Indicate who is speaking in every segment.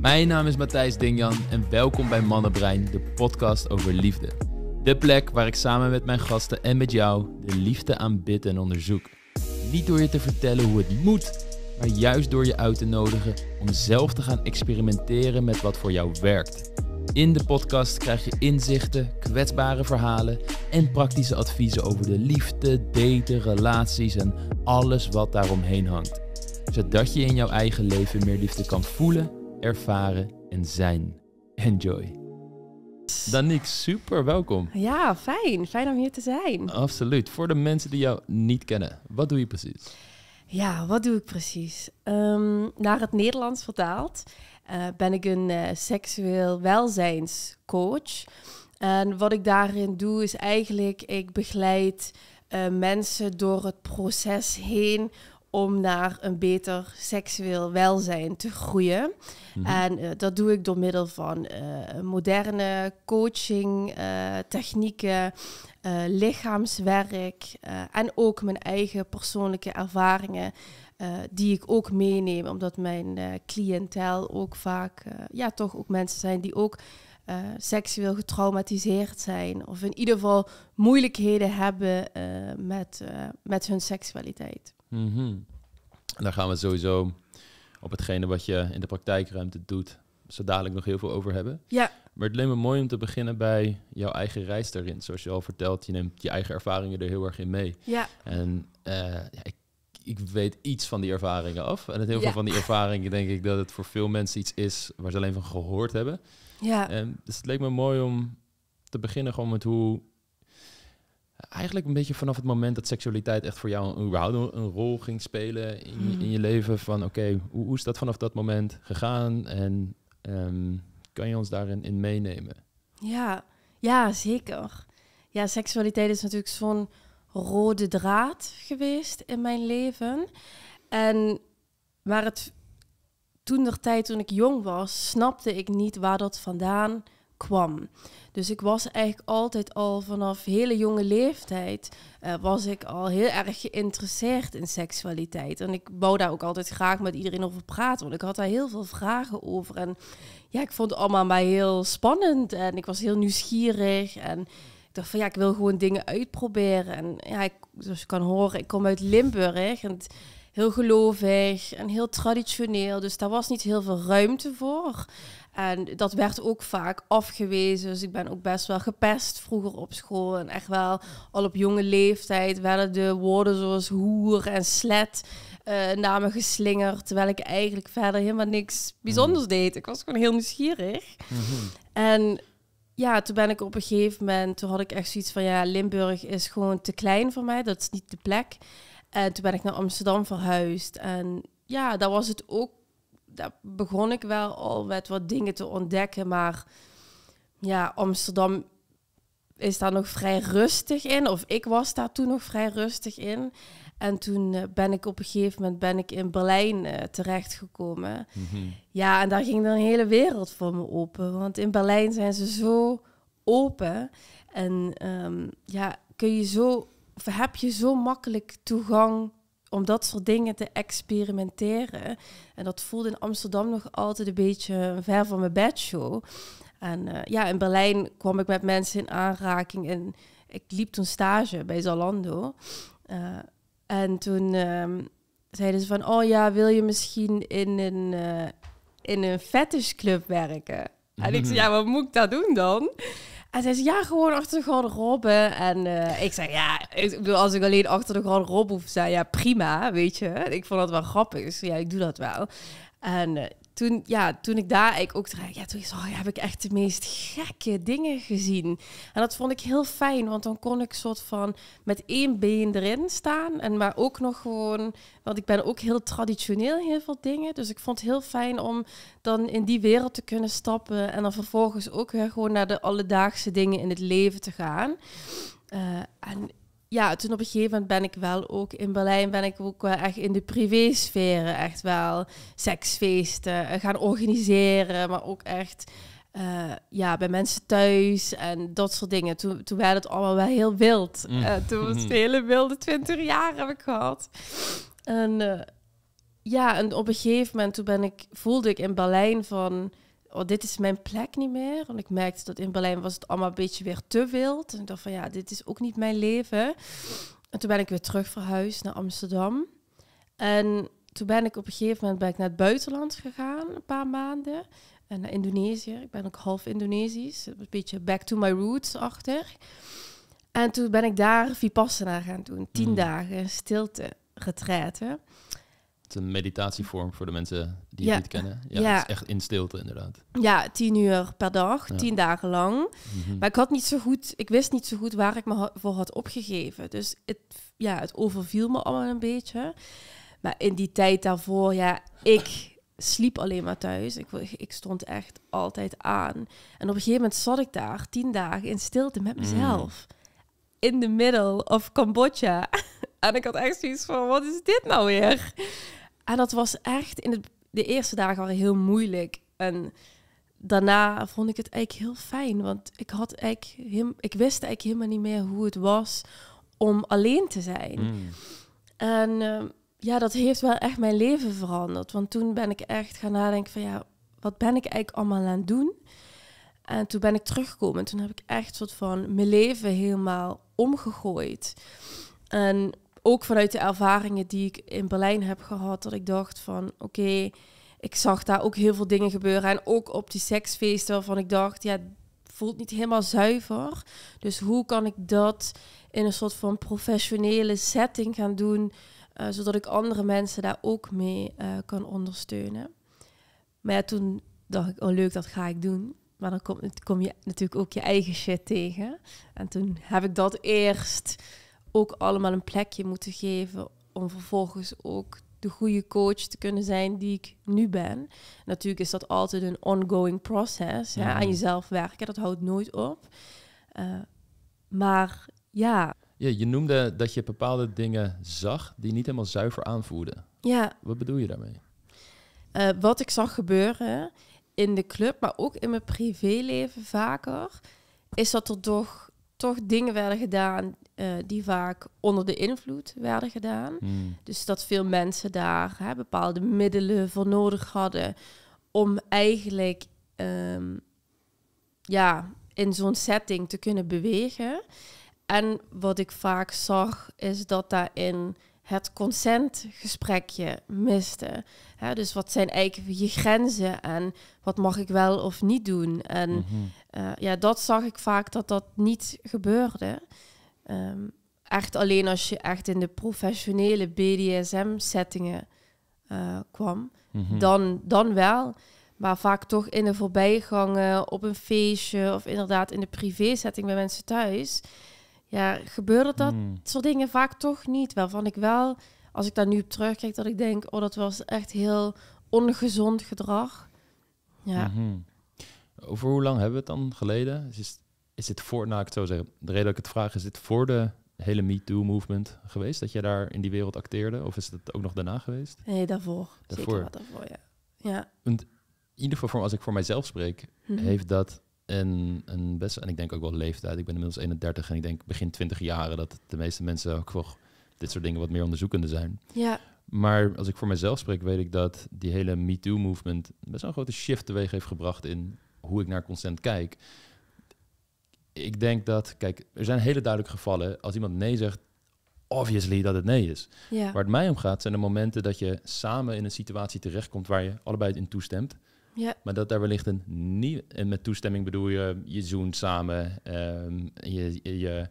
Speaker 1: Mijn naam is Matthijs Dingjan en welkom bij Mannenbrein, de podcast over liefde. De plek waar ik samen met mijn gasten en met jou de liefde aanbid en onderzoek. Niet door je te vertellen hoe het moet, maar juist door je uit te nodigen om zelf te gaan experimenteren met wat voor jou werkt. In de podcast krijg je inzichten, kwetsbare verhalen en praktische adviezen over de liefde, daten, relaties en alles wat daaromheen hangt. Zodat je in jouw eigen leven meer liefde kan voelen ervaren en zijn. Enjoy. Danique, super welkom.
Speaker 2: Ja, fijn. Fijn om hier te zijn.
Speaker 1: Absoluut. Voor de mensen die jou niet kennen, wat doe je precies?
Speaker 2: Ja, wat doe ik precies? Um, naar het Nederlands vertaald eh, ben ik een eh, seksueel welzijnscoach. En wat ik daarin doe is eigenlijk, ik begeleid eh, mensen door het proces heen om naar een beter seksueel welzijn te groeien. Mhm. En eh, dat doe ik door middel van eh, moderne coaching, eh, technieken, lichaamswerk en ook mijn eigen persoonlijke ervaringen. die ik ook meeneem, omdat mijn cliëntel ook vaak ja, toch ook mensen zijn die ook seksueel getraumatiseerd zijn. Of in ieder geval moeilijkheden hebben met, met hun seksualiteit.
Speaker 1: Mhm. En daar gaan we sowieso op hetgene wat je in de praktijkruimte doet, zo dadelijk nog heel veel over hebben. Ja. Maar het leek me mooi om te beginnen bij jouw eigen reis daarin. Zoals je al vertelt, je neemt je eigen ervaringen er heel erg in mee. Ja. En eh, ik, ik, weet iets van die ervaringen af. En het heel veel van die ervaringen denk ik dat het voor veel mensen iets is waar ze alleen van gehoord hebben. Ja. En ehm, dus het leek me mooi om te beginnen gewoon met hoe eigenlijk een beetje vanaf het moment dat seksualiteit echt voor jou überhaupt een, een, rol ging spelen in, mhm. in je leven. Van oké, hoe, hoe, is dat vanaf dat moment gegaan en ehm, kan je ons daarin in meenemen?
Speaker 2: Ja, ja, zeker. Ja, seksualiteit is natuurlijk zo'n rode draad geweest in mijn leven. En waar het, toen de tijd, toen ik jong was, snapte ik niet waar dat vandaan kwam. Dus ik was eigenlijk altijd al vanaf hele jonge leeftijd eh, was ik al heel erg geïnteresseerd in seksualiteit. En ik wou daar ook altijd graag met iedereen over praten, want ik had daar heel veel vragen over. En ja, ik vond het allemaal mij heel spannend en ik was heel nieuwsgierig en ik dacht van ja, ik wil gewoon dingen uitproberen. En ja, ik, zoals je kan horen, ik kom uit Limburg en heel gelovig en heel traditioneel. Dus daar was niet heel veel ruimte voor. En dat werd ook vaak afgewezen. Dus ik ben ook best wel gepest vroeger op school. En echt wel al op jonge leeftijd werden de woorden zoals hoer en slet eh, namen geslingerd. Terwijl ik eigenlijk verder helemaal niks bijzonders hmm. deed. Ik was gewoon heel nieuwsgierig. Mhm. En ja, toen ben ik op een gegeven moment, toen had ik echt zoiets van, ja, Limburg is gewoon te klein voor mij, dat is niet de plek. En toen ben ik naar Amsterdam verhuisd. En ja, daar was het ook daar begon ik wel al met wat dingen te ontdekken. Maar ja, Amsterdam is daar nog vrij rustig in. Of ik was daar toen nog vrij rustig in. En toen eh, ben ik op een gegeven moment ben ik in Berlijn uh, terechtgekomen. Mhm. Ja, en daar ging dan een hele wereld voor me open. Want in Berlijn zijn ze zo open. En ehm, ja, kun je zo, of heb je zo makkelijk toegang om dat soort dingen te experimenteren. En dat voelde in Amsterdam nog altijd een beetje ver van mijn bedshow. En eh, ja, in Berlijn kwam ik met mensen in aanraking. En ik liep toen stage bij Zalando. Eh, en toen um, zeiden ze van, oh ja, wil je misschien in een, uh, in een fetishclub werken? En ik zei, ja, wat moet ik daar doen dan? En zei ze ja, gewoon achter de robben En eh, ik zei, ja, ik bedoel, als ik alleen achter de rob hoef te zijn, ja, prima, weet je. Ik vond dat wel grappig, dus ja, ik doe dat wel. En eh, toen, ja, toen ik daar ik ook draai, ja, toen zag oh, heb ik echt de meest gekke dingen gezien. En dat vond ik heel fijn, want dan kon ik soort van met één been erin staan. En maar ook nog gewoon, want ik ben ook heel traditioneel heel veel dingen. Dus ik vond het heel fijn om dan in die wereld te kunnen stappen. En dan vervolgens ook weer gewoon naar de alledaagse dingen in het leven te gaan. Uh, en ja, toen op een gegeven moment ben ik wel ook in Berlijn, ben ik ook wel eh, echt in de privésferen echt wel seksfeesten eh, gaan organiseren, maar ook echt eh, ja, bij mensen thuis en dat soort dingen. Toen, toen werd het allemaal wel heel wild. Mm. toen was het mm. hele wilde twintig jaar heb ik gehad. En ja, en op een gegeven moment toen ben ik, voelde ik in Berlijn van oh, dit is mijn plek niet meer. Want ik merkte dat in Berlijn was het allemaal een beetje weer te wild. En ik dacht van ja, dit is ook niet mijn leven. En toen ben ik weer terug verhuisd naar Amsterdam. En toen ben ik op een gegeven moment ben ik naar het buitenland gegaan, een paar maanden. En naar Indonesië. Ik ben ook half Indonesisch. Een beetje back to my roots achter. En toen ben ik daar Vipassana gaan doen. Tien mm. dagen stilte, retraite
Speaker 1: het een meditatievorm voor de mensen die ja. het niet kennen. Ja, Het is echt in stilte inderdaad.
Speaker 2: Ja, tien uur per dag, tien dagen lang. Mhm. Maar ik had niet zo goed, ik wist niet zo goed waar ik me voor had opgegeven. Dus het, ja, het overviel me allemaal een beetje. Maar in die tijd daarvoor, ja, ik sliep alleen maar thuis. Ik, ik stond echt altijd aan. En op een gegeven moment zat ik daar tien dagen in stilte met mhm. mezelf. In de middle of Cambodja. En ik had echt zoiets van, wat is dit nou weer? En dat was echt in de, de eerste dagen al heel moeilijk. En daarna vond ik het eigenlijk heel fijn. Want ik, had eigenlijk ik wist eigenlijk helemaal niet meer hoe het was om alleen te zijn. Mm. En ehm, ja, dat heeft wel echt mijn leven veranderd. Want toen ben ik echt gaan nadenken van ja, wat ben ik eigenlijk allemaal aan het doen? En toen ben ik teruggekomen. toen heb ik echt soort van mijn leven helemaal omgegooid. En ook vanuit de ervaringen die ik in Berlijn heb gehad, dat ik dacht van oké, ik zag daar ook heel veel dingen gebeuren. En ook op die seksfeesten waarvan ik dacht, ja, voelt niet helemaal zuiver. Dus hoe kan ik dat in een soort van professionele setting gaan doen, eh, zodat ik andere mensen daar ook mee eh, kan ondersteunen. Maar toen dacht ik, oh leuk, dat ga ik doen. Maar dan kom je natuurlijk ook je eigen shit tegen. En toen heb ik dat eerst ook allemaal een plekje moeten geven om vervolgens ook de goede coach te kunnen zijn die ik nu ben. Natuurlijk is dat altijd een ongoing process. Hè, aan mhm. jezelf werken, dat houdt nooit op. Eh, maar ja.
Speaker 1: ja. Je noemde dat je bepaalde dingen zag die niet helemaal zuiver aanvoerden. Ja. Wat bedoel je daarmee?
Speaker 2: Eh, wat ik zag gebeuren in de club, maar ook in mijn privéleven vaker, is dat er toch toch dingen werden gedaan eh, die vaak onder de invloed werden gedaan. Hmm. Dus dat veel mensen daar hè, bepaalde middelen voor nodig hadden om eigenlijk ehm, ja, in zo'n setting te kunnen bewegen. En wat ik vaak zag is dat daarin het consentgesprekje miste. Hè, dus wat zijn eigenlijk je grenzen en wat mag ik wel of niet doen? En mhm. eh, ja, dat zag ik vaak dat dat niet gebeurde. Ehm, echt alleen als je echt in de professionele BDSM-settingen eh, kwam, mhm. dan, dan wel. Maar vaak toch in de voorbijgangen, op een feestje of inderdaad in de privé-setting bij mensen thuis ja, gebeurde dat hmm. soort dingen vaak toch niet. Waarvan ik wel, als ik daar nu op terugkijk, dat ik denk, oh, dat was echt heel ongezond gedrag. Ja.
Speaker 1: Mhm. Over hoe lang hebben we het dan geleden? Is, is dit voor, nou, ik het zo zeggen, de reden dat ik het vraag, is dit voor de hele me too movement geweest? Dat jij daar in die wereld acteerde? Of is het ook nog daarna geweest? Nee, daarvoor. Daarvoor,
Speaker 2: daarvoor ja. ja.
Speaker 1: in ieder geval, voor, als ik voor mijzelf spreek, mhm. heeft dat en, best, en ik denk ook wel leeftijd. Ik ben inmiddels 31 en ik denk begin 20 jaren dat de meeste mensen ook voor dit soort dingen wat meer onderzoekende zijn. Ja. Maar als ik voor mezelf spreek, weet ik dat die hele MeToo-movement best wel een grote shift teweeg heeft gebracht in hoe ik naar consent kijk. Ik denk dat, kijk, er zijn hele duidelijke gevallen. Als iemand nee zegt, obviously dat het nee is. Ja. Waar het mij om gaat, zijn de momenten dat je samen in een situatie terechtkomt waar je allebei het in toestemt. Ja. Maar dat daar wellicht een nieuw... En met toestemming bedoel je, je zoent samen. Ehm, je, je,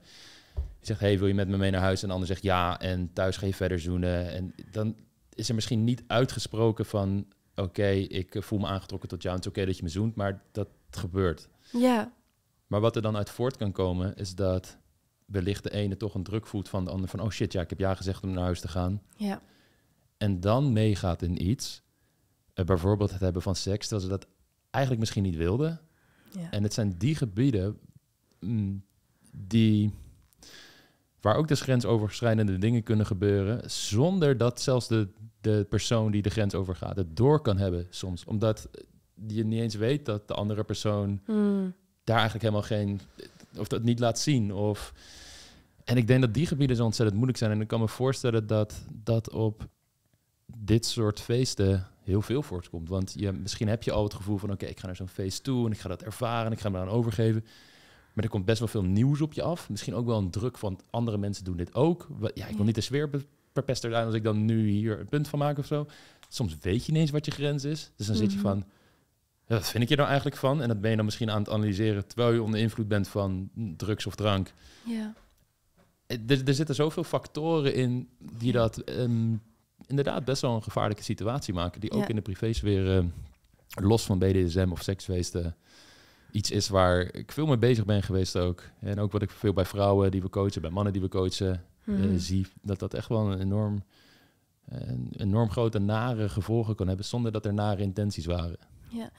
Speaker 1: zegt, hey, wil je met me mee naar huis? En de ander zegt ja. En thuis ga je verder zoenen. En dan is er misschien niet uitgesproken van... Oké, ik voel me aangetrokken tot jou. het is oké dat je me zoent, maar dat gebeurt. Ja. Maar wat er dan uit voort kan komen, is dat wellicht de ene toch een druk voelt van de ander. Van, oh shit, ja, ik heb ja gezegd om naar huis te gaan. Ja. En dan meegaat in iets eh, bijvoorbeeld het hebben van seks, terwijl ze dat eigenlijk misschien niet wilden. Ja. En het zijn die gebieden mm, die, waar ook dus grensoverschrijdende dingen kunnen gebeuren, zonder dat zelfs de, de persoon die de grens overgaat het door kan hebben soms. Omdat je niet eens weet dat de andere persoon hmm. daar eigenlijk helemaal geen, of dat niet laat zien. Of, en ik denk dat die gebieden zo ontzettend moeilijk zijn. En ik kan me voorstellen dat dat op dit soort feesten heel veel voortkomt. Want je, misschien heb je al het gevoel van oké, ik ga naar zo'n feest toe en ik ga dat ervaren en ik ga me aan overgeven. Maar er komt best wel veel nieuws op je af. Misschien ook wel een druk van andere mensen doen dit ook. Ja, ik wil niet de sfeer verpester zijn als ik dan nu hier een punt van maak of zo. Soms weet je niet eens wat je grens is. Dus dan zit je mhm. van, wat vind ik je nou eigenlijk van? En dat ben je dan misschien aan het analyseren terwijl je onder invloed bent van drugs of drank. Ja. Er, eh, er zitten zoveel factoren in die dat um, inderdaad best wel een gevaarlijke situatie maken. Die ook in de privésfeer, uh, los van BDSM of seksfeesten, iets is waar ik veel mee bezig ben geweest ook. En ook wat ik veel bij vrouwen die we coachen, bij mannen die we coachen, eh, mhm. zie. Dat dat echt wel een enorm, een enorm grote nare gevolgen kan hebben zonder dat er nare intenties waren.
Speaker 2: Ja.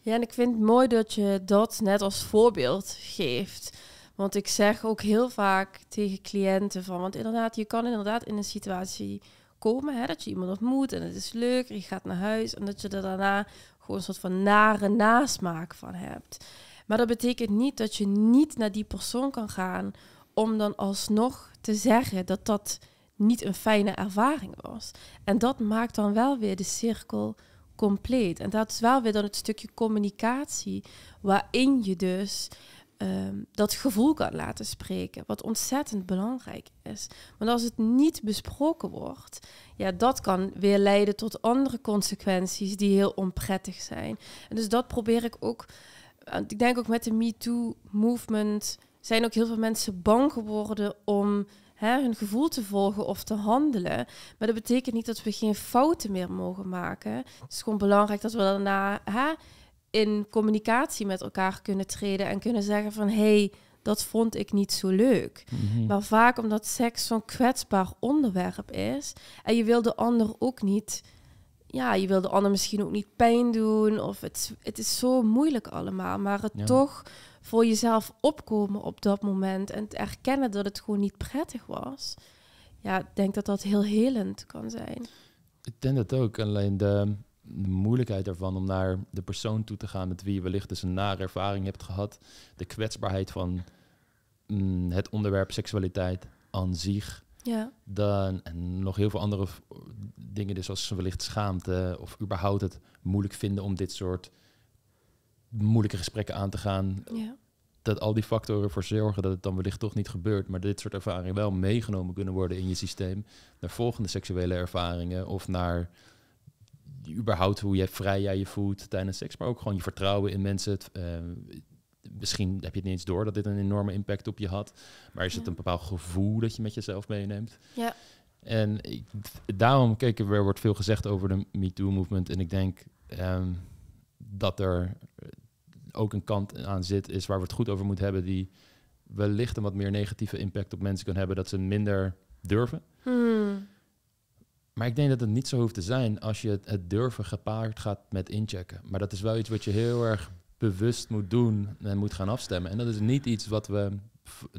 Speaker 2: ja, en ik vind het mooi dat je dat net als voorbeeld geeft. Want ik zeg ook heel vaak tegen cliënten van, want inderdaad, je kan inderdaad in een situatie komen. Dat je iemand ontmoet en het is leuk je gaat naar huis. En dat je er daarna gewoon een soort van nare nasmaak van hebt. Maar dat betekent niet dat je niet naar die persoon kan gaan om dan alsnog te zeggen dat dat niet een fijne ervaring was. En dat maakt dan wel weer de cirkel compleet. En dat is wel weer dan het stukje communicatie waarin je dus Ehm, dat gevoel kan laten spreken. Wat ontzettend belangrijk is. Want als het niet besproken wordt, ja, dat kan weer leiden tot andere consequenties die heel onprettig zijn. En dus dat probeer ik ook. Ik denk ook met de MeToo-movement zijn ook heel veel mensen bang geworden om hè, hun gevoel te volgen of te handelen. Maar dat betekent niet dat we geen fouten meer mogen maken. Het is gewoon belangrijk dat we daarna hè, in communicatie met elkaar kunnen treden en kunnen zeggen van hey, dat vond ik niet zo leuk. Mhm. Maar vaak omdat seks zo'n kwetsbaar onderwerp is en je wil de ander ook niet, ja, je wil de ander misschien ook niet pijn doen of het, het is zo moeilijk allemaal, maar het toch voor jezelf opkomen op dat moment en te erkennen dat het gewoon niet prettig was. Ja, ik denk dat dat heel helend kan zijn.
Speaker 1: Ik denk dat ook. Alleen de, de moeilijkheid ervan om naar de persoon toe te gaan met wie je wellicht dus een nare ervaring hebt gehad. De kwetsbaarheid van mm, het onderwerp seksualiteit aan zich. Ja. Dan, en nog heel veel andere dingen, dus als wellicht schaamte of überhaupt het moeilijk vinden om dit soort moeilijke gesprekken aan te gaan. Ja. Dat al die factoren ervoor zorgen dat het dan wellicht toch niet gebeurt, maar dit soort ervaringen wel meegenomen kunnen worden in je systeem naar volgende seksuele ervaringen of naar die überhaupt hoe je vrij jij je voelt tijdens seks, maar ook gewoon je vertrouwen in mensen. Het, eh, misschien heb je het niet eens door dat dit een enorme impact op je had, maar is het een bepaald gevoel dat je met jezelf meeneemt? Ja. En ik, daarom, kijk, er wordt veel gezegd over de too movement En ik denk ehm, dat er eh, ook een kant aan zit, is waar we het goed over moeten hebben, die wellicht een wat meer negatieve impact op mensen kan hebben, dat ze minder durven. Hmm. Maar ik denk dat het niet zo hoeft te zijn als je het, durven gepaard gaat met inchecken. Maar dat is wel iets wat je heel erg bewust moet doen en moet gaan afstemmen. En dat is niet iets wat we,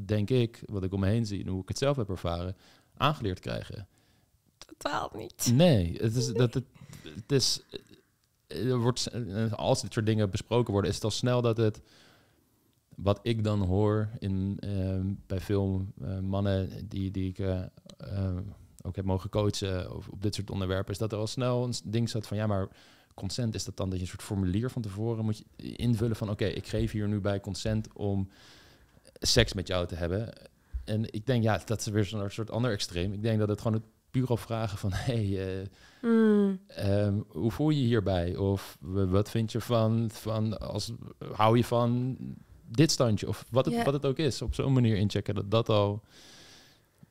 Speaker 1: denk ik, wat ik om me heen zie en hoe ik het zelf heb ervaren, aangeleerd krijgen.
Speaker 2: Totaal niet. Nee, het is, dat het,
Speaker 1: het is, eh, er wordt, eh, als dit soort dingen besproken worden, is het al snel dat het, wat ik dan hoor in, eh, bij veel mannen die, die ik ook heb mogen coachen of op dit soort onderwerpen, is dat er al snel een ding zat van ja, maar consent is dat dan dat je een soort formulier van tevoren moet je invullen van oké, ik geef hier nu bij consent om seks met jou te hebben. En ik denk, ja, dat is weer zo'n soort ander extreem. Ik denk dat het gewoon het puur al vragen van... hey, eh, hmm. ehm, hoe voel je hierbij? Of wat vind je van... van als, hou je van dit standje? Of wat het, wat het ook is. Op zo'n manier inchecken dat dat al...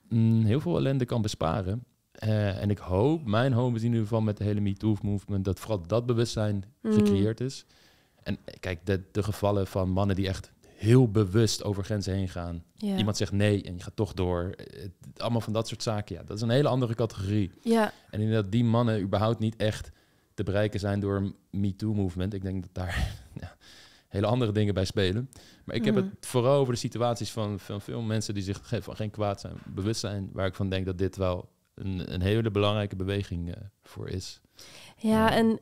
Speaker 1: Mm, heel veel ellende kan besparen. Eh, en ik hoop, mijn hoop is in ieder geval met de hele MeToo-movement, dat vooral dat bewustzijn mm. gecreëerd is. En eh, kijk, de, de, gevallen van mannen die echt heel bewust over grenzen heen gaan. Iemand zegt nee en je gaat toch door. Eh, het, allemaal van dat soort zaken. Ja, dat is een hele andere categorie. Ja. En inderdaad, die mannen überhaupt niet echt te bereiken zijn door een MeToo-movement. Ik denk dat daar... Ja, hele andere dingen bij spelen. Maar ik heb het mhm. vooral over de situaties van, van veel mensen die zich van geen kwaad zijn, bewust zijn, waar ik van denk dat dit wel een, een hele belangrijke beweging eh, voor is.
Speaker 2: Ja, en,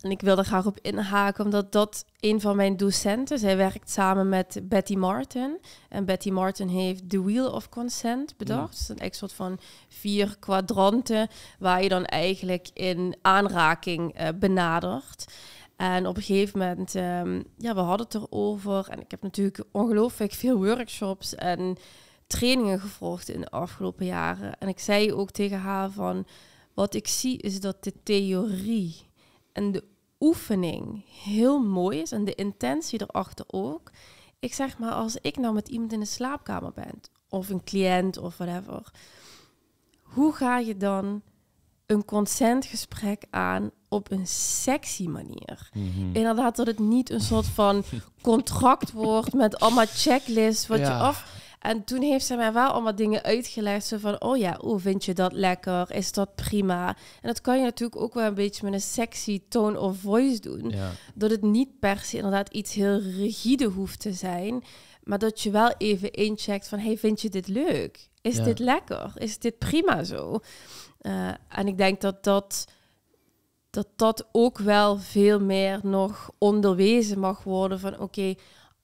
Speaker 2: en ik wil er graag op inhaken, omdat dat een van mijn docenten, zij werkt samen met Betty Martin. En Betty Martin heeft The Wheel of Consent bedacht. Ja. Mm. is een soort van vier kwadranten waar je dan eigenlijk in aanraking eh, benadert. En op een gegeven moment, ehm, ja, we hadden het erover. En ik heb natuurlijk ongelooflijk veel workshops en trainingen gevolgd in de afgelopen jaren. En ik zei ook tegen haar van, wat ik zie is dat de theorie en de oefening heel mooi is en de intentie erachter ook. Ik zeg maar, als ik nou met iemand in de slaapkamer ben, of een cliënt of whatever, hoe ga je dan een consentgesprek aan op een sexy manier. Mhm. Inderdaad, dat het niet een soort van contract wordt met allemaal checklists wat je af. En toen heeft ze mij wel allemaal dingen uitgelegd. Zo van, oh ja, hoe vind je dat lekker? Is dat prima? En dat kan je natuurlijk ook wel een beetje met een sexy tone of voice doen. Dat het niet per se inderdaad iets heel rigide hoeft te zijn. Maar dat je wel even incheckt van, hey, vind je dit leuk? Is dit lekker? Is dit prima zo? Eh, en ik denk dat dat, dat dat ook wel veel meer nog onderwezen mag worden van oké,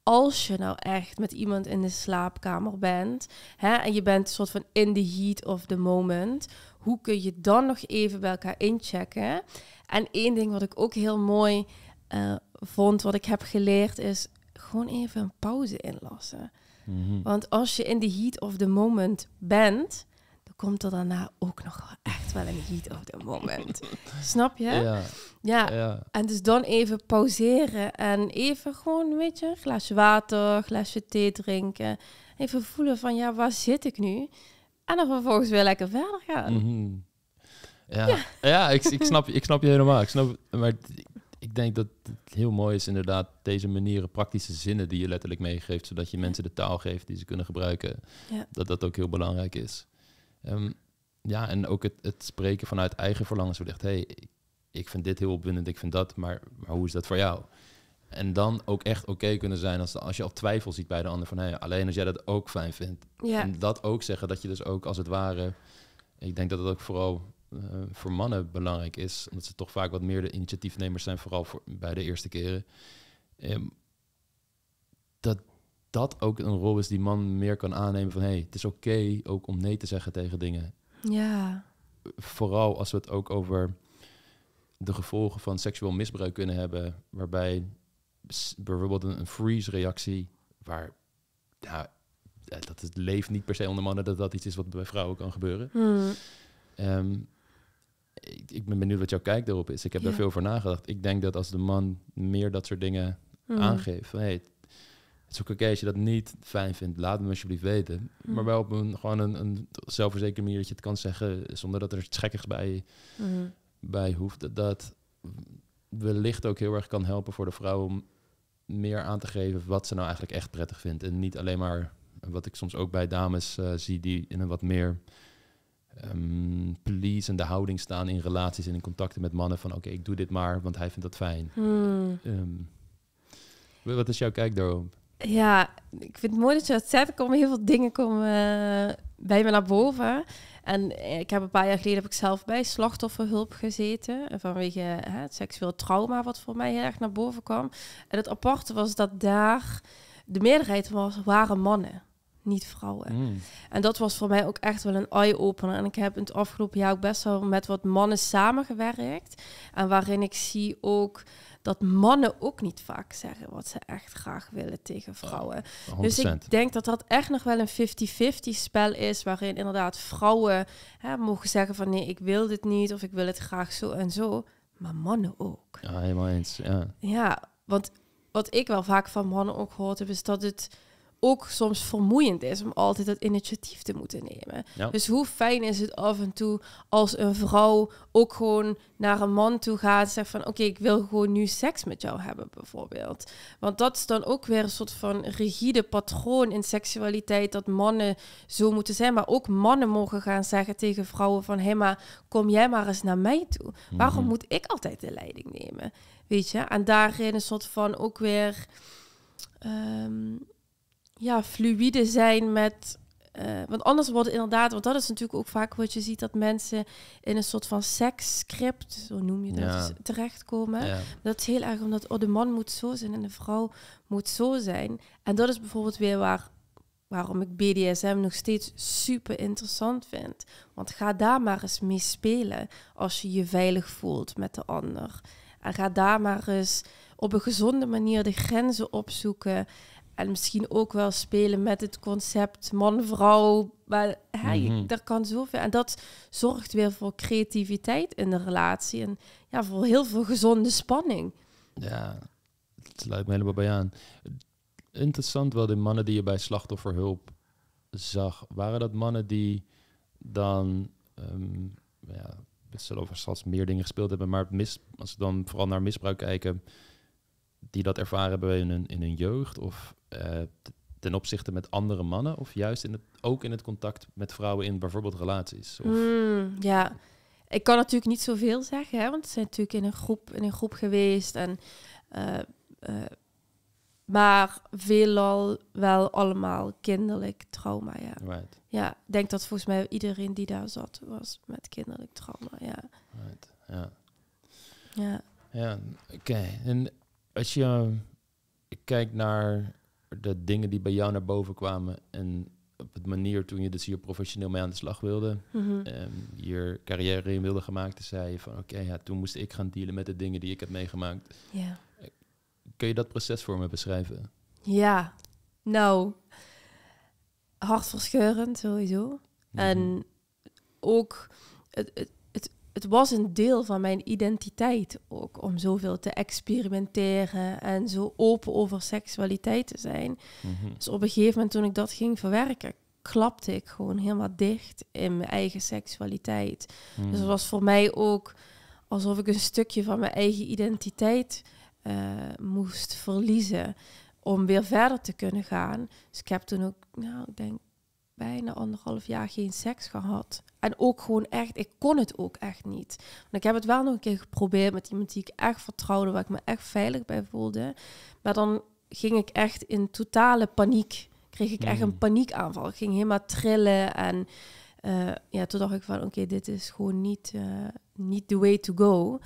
Speaker 2: als je nou echt met iemand in de slaapkamer bent hè, en je bent een soort van in the heat of the moment, hoe kun je dan nog even bij elkaar inchecken? En één ding wat ik ook heel mooi eh, vond, wat ik heb geleerd, is gewoon even een pauze inlassen. Mhm. Want als je in the heat of the moment bent, komt er daarna ook nog echt wel een heat op the moment. Snap je? Ja, ja. En dus dan even pauzeren en even gewoon, weet je, een glaasje water, glaasje thee drinken. Even voelen van, ja, waar zit ik nu? En dan vervolgens weer lekker verder gaan.
Speaker 1: Mhm. Ja, ja. ik, ik, snap, ik snap je helemaal. Ik snap, maar ik denk dat het heel mooi is inderdaad deze manieren, praktische zinnen die je letterlijk meegeeft, zodat je mensen de taal geeft die ze kunnen gebruiken. Ja. Dat dat ook heel belangrijk is. Ehm, ja, en ook het, het, spreken vanuit eigen verlangens. zo ligt. hé, hey, ik vind dit heel opwindend, ik vind dat, maar, maar hoe is dat voor jou? En dan ook echt oké kunnen zijn als, als je al twijfel ziet bij de ander van hé, alleen als jij dat ook fijn vindt. Ja. En dat ook zeggen, dat je dus ook als het ware, ik denk dat dat ook vooral eh, voor mannen belangrijk is, omdat ze toch vaak wat meer de initiatiefnemers zijn, vooral voor, bij de eerste keren. Ehm, dat ook een rol is die man meer kan aannemen van... hé, hey, het is oké ook om nee te zeggen tegen dingen. Ja. Vooral als we het ook over de gevolgen van seksueel misbruik kunnen hebben... waarbij bijvoorbeeld een freeze-reactie... waar nou, dat het leeft niet per se onder mannen... dat dat iets is wat bij vrouwen kan gebeuren. Hmm. Ehm, ik, ik, ben benieuwd wat jouw kijk daarop is. Ik heb daar veel over nagedacht. Ik denk dat als de man meer dat soort dingen hmm. aangeeft... hey, het als je dat niet fijn vindt. Laat me alsjeblieft weten. Mm. Maar wel op een, gewoon een, zelfverzekerde manier dat je het kan zeggen... zonder dat er iets gekkigs bij, mm-hmm. bij hoeft. Dat, wellicht ook heel erg kan helpen voor de vrouw... om meer aan te geven wat ze nou eigenlijk echt prettig vindt. En niet alleen maar wat ik soms ook bij dames eh, zie... die in een wat meer um, pleasende houding staan in relaties en in contacten met mannen. Van oké, ik doe dit maar, want hij vindt dat fijn. Mm. Ehm, wat is jouw kijk daarop?
Speaker 2: Ja, ik vind het mooi dat je dat zegt. Er komen heel veel dingen komen, eh, bij me naar boven. En eh, ik heb een paar jaar geleden heb ik zelf bij slachtofferhulp gezeten. Eh, vanwege hè, het seksueel trauma wat voor mij heel erg naar boven kwam. En het aparte was dat daar de meerderheid was, waren mannen. Niet vrouwen. Mm. En dat was voor mij ook echt wel een eye-opener. En ik heb in het afgelopen jaar ook best wel met wat mannen samengewerkt. En waarin ik zie ook dat mannen ook niet vaak zeggen wat ze echt graag willen tegen vrouwen. dus ik denk dat dat echt nog wel een 50-50 spel is, waarin inderdaad vrouwen hè, mogen zeggen van nee, ik wil dit niet of ik wil het graag zo en zo. Maar mannen ook.
Speaker 1: Ja, helemaal eens. Ja,
Speaker 2: ja want wat ik wel vaak van mannen ook gehoord heb, is dat het ook soms vermoeiend is om altijd dat initiatief te moeten nemen. Dus hoe fijn is het af en toe als een vrouw ook gewoon naar een man toe gaat en zegt van oké, ik wil gewoon nu seks met jou hebben bijvoorbeeld. Want dat is dan ook weer een soort van rigide patroon in seksualiteit dat mannen zo moeten zijn. Maar ook mannen mogen gaan zeggen tegen vrouwen van hé hey, maar kom jij maar eens naar mij toe. Waarom mhm. moet ik altijd de leiding nemen? Weet je, en daarin een soort van ook weer... Ehm, ja, fluïde zijn met. Eh, want anders worden inderdaad, want dat is natuurlijk ook vaak wat je ziet, dat mensen in een soort van seksscript, zo noem je dat, dus terechtkomen. Dat is heel erg omdat, oh, de man moet zo zijn en de vrouw moet zo zijn. En dat is bijvoorbeeld weer waar, waarom ik BDSM nog steeds super interessant vind. Want ga daar maar eens mee spelen als je je veilig voelt met de ander. En ga daar maar eens op een gezonde manier de grenzen opzoeken. En misschien ook wel spelen met het concept man-vrouw. Maar hè, mm er kan zoveel. En dat zorgt weer voor creativiteit in de relatie. En ja, voor heel veel gezonde spanning. Ja,
Speaker 1: het sluit me helemaal bij aan. Interessant wel, de mannen die je bij slachtofferhulp zag, waren dat mannen die dan, um, ja, het zullen meer dingen gespeeld hebben, maar mis, als we dan vooral naar misbruik kijken, die dat ervaren hebben in hun, in hun jeugd? Of eh, ten opzichte met andere mannen? Of juist in het, ook in het contact met vrouwen in bijvoorbeeld relaties? Of...
Speaker 2: Hmm, ja, ik kan natuurlijk niet zoveel zeggen, hè, want ze zijn natuurlijk in een groep, in een groep geweest. En, eh, eh, maar veelal wel allemaal kinderlijk trauma, ja. Right. Ja, ik denk dat volgens mij iedereen die daar zat was met kinderlijk trauma, ja.
Speaker 1: Right. Ja. Ja, ja oké. En als je kijkt naar de dingen die bij jou naar boven kwamen en op het manier toen je dus hier professioneel mee aan de slag wilde, mm hier carrière in wilde gemaakt, zei je van oké, ja, toen moest ik gaan dealen met de dingen die ik heb meegemaakt. Kun je dat proces voor me beschrijven?
Speaker 2: Ja, nou, hartverscheurend sowieso. Mhm. En ook het, het het was een deel van mijn identiteit ook om zoveel te experimenteren en zo open over seksualiteit te zijn. Mhm. Dus op een gegeven moment toen ik dat ging verwerken, klapte ik gewoon helemaal dicht in mijn eigen seksualiteit. Mhm. Dus het was voor mij ook alsof ik een stukje van mijn eigen identiteit eh, moest verliezen om weer verder te kunnen gaan. Dus ik heb toen ook, nou, ik denk bijna anderhalf jaar geen seks gehad. En ook gewoon echt, ik kon het ook echt niet. ik heb het wel nog een keer geprobeerd met iemand die ik echt vertrouwde, waar ik me echt veilig bij voelde. Maar dan ging ik echt in totale paniek. Kreeg ik echt een mm. paniekaanval. Ik ging helemaal trillen. En eh, ja, toen dacht ik van oké, dit is gewoon niet, uh, niet the way to go.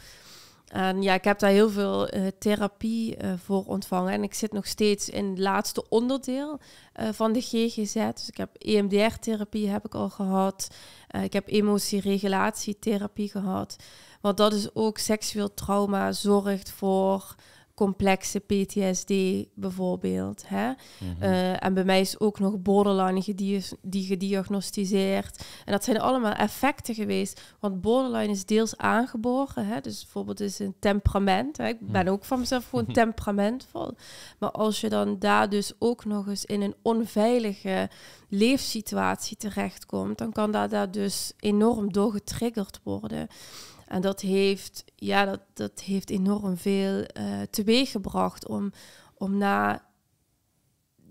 Speaker 2: En ehm, ja, ik heb daar heel veel eh, therapie eh, voor ontvangen. En ik zit nog steeds in het laatste onderdeel eh, van de GGZ. Dus ik heb EMDR-therapie heb ik al gehad. ik heb emotieregulatietherapie gehad. Want dat is ook seksueel trauma zorgt voor complexe PTSD bijvoorbeeld. Hè? Mhm. Eh, en bij mij is ook nog borderline die gediagnosticeerd. En dat zijn allemaal effecten geweest. Want borderline is deels aangeboren. Hè? Dus bijvoorbeeld is een temperament. Hè? Ik ben mhm. ook van mezelf gewoon temperamentvol. Maar als je dan daar dus ook nog eens in een onveilige leefsituatie terechtkomt, dan kan daar, daar dus enorm door getriggerd worden. En dat heeft, ja, dat, dat heeft enorm veel uh, gebracht om, om naar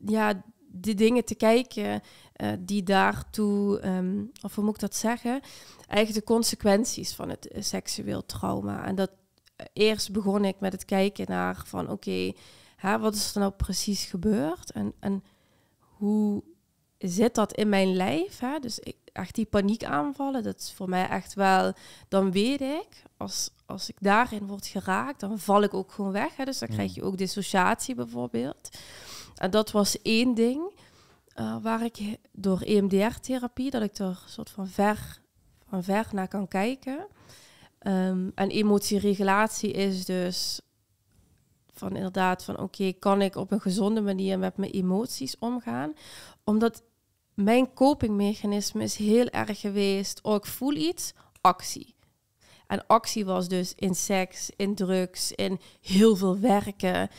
Speaker 2: ja, die dingen te kijken eh, die daartoe, ehm, of hoe moet ik dat zeggen, eigenlijk de consequenties van het eh, seksueel trauma. En dat eerst begon ik met het kijken naar van oké, okay, wat is er nou precies gebeurd en, en hoe zit dat in mijn lijf. Hè? Dus ik, echt die paniekaanvallen, dat is voor mij echt wel... Dan weet ik, als, als ik daarin word geraakt, dan val ik ook gewoon weg. Hè? Dus dan krijg mm. je ook dissociatie bijvoorbeeld. En dat was één ding eh, waar ik door EMDR-therapie, dat ik er soort van ver, van ver naar kan kijken. Ehm, en emotieregulatie is dus van inderdaad van oké, kan ik op een gezonde manier met mijn emoties omgaan? Omdat mijn copingmechanisme is heel erg geweest, oh ik voel iets, actie. En actie was dus in seks, in drugs, in heel veel werken.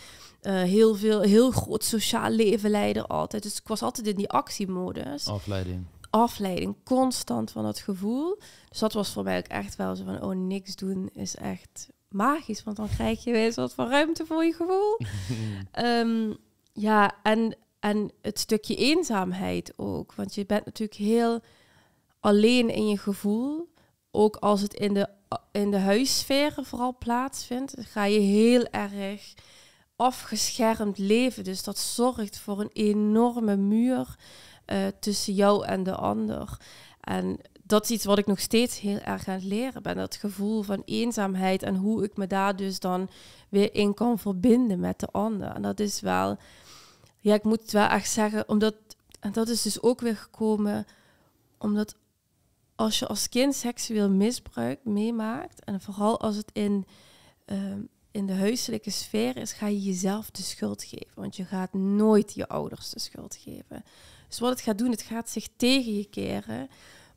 Speaker 2: Uh, heel veel, heel groot sociaal leven leiden altijd. Dus ik was altijd in die actiemodus. Afleiding. Afleiding, constant van dat gevoel. Dus dat was voor mij ook echt wel zo van, oh, niks doen is echt magisch, want dan krijg je weer wat van ruimte voor je gevoel. Ehm, ja, en en het stukje eenzaamheid ook. Want je bent natuurlijk heel alleen in je gevoel. Ook als het in de, in de huissferen vooral plaatsvindt, ga je heel erg afgeschermd leven. Dus dat zorgt voor een enorme muur eh, tussen jou en de ander. En dat is iets wat ik nog steeds heel erg aan het leren ben. Dat gevoel van eenzaamheid en hoe ik me daar dus dan weer in kan verbinden met de ander. En dat is wel ja, ik moet het wel echt zeggen, omdat, en dat is dus ook weer gekomen, omdat als je als kind seksueel misbruik meemaakt, en vooral als het in, ehm, in de huiselijke sfeer is, ga je jezelf de schuld geven. Want je gaat nooit je ouders de schuld geven. Dus wat het gaat doen, het gaat zich tegen je keren.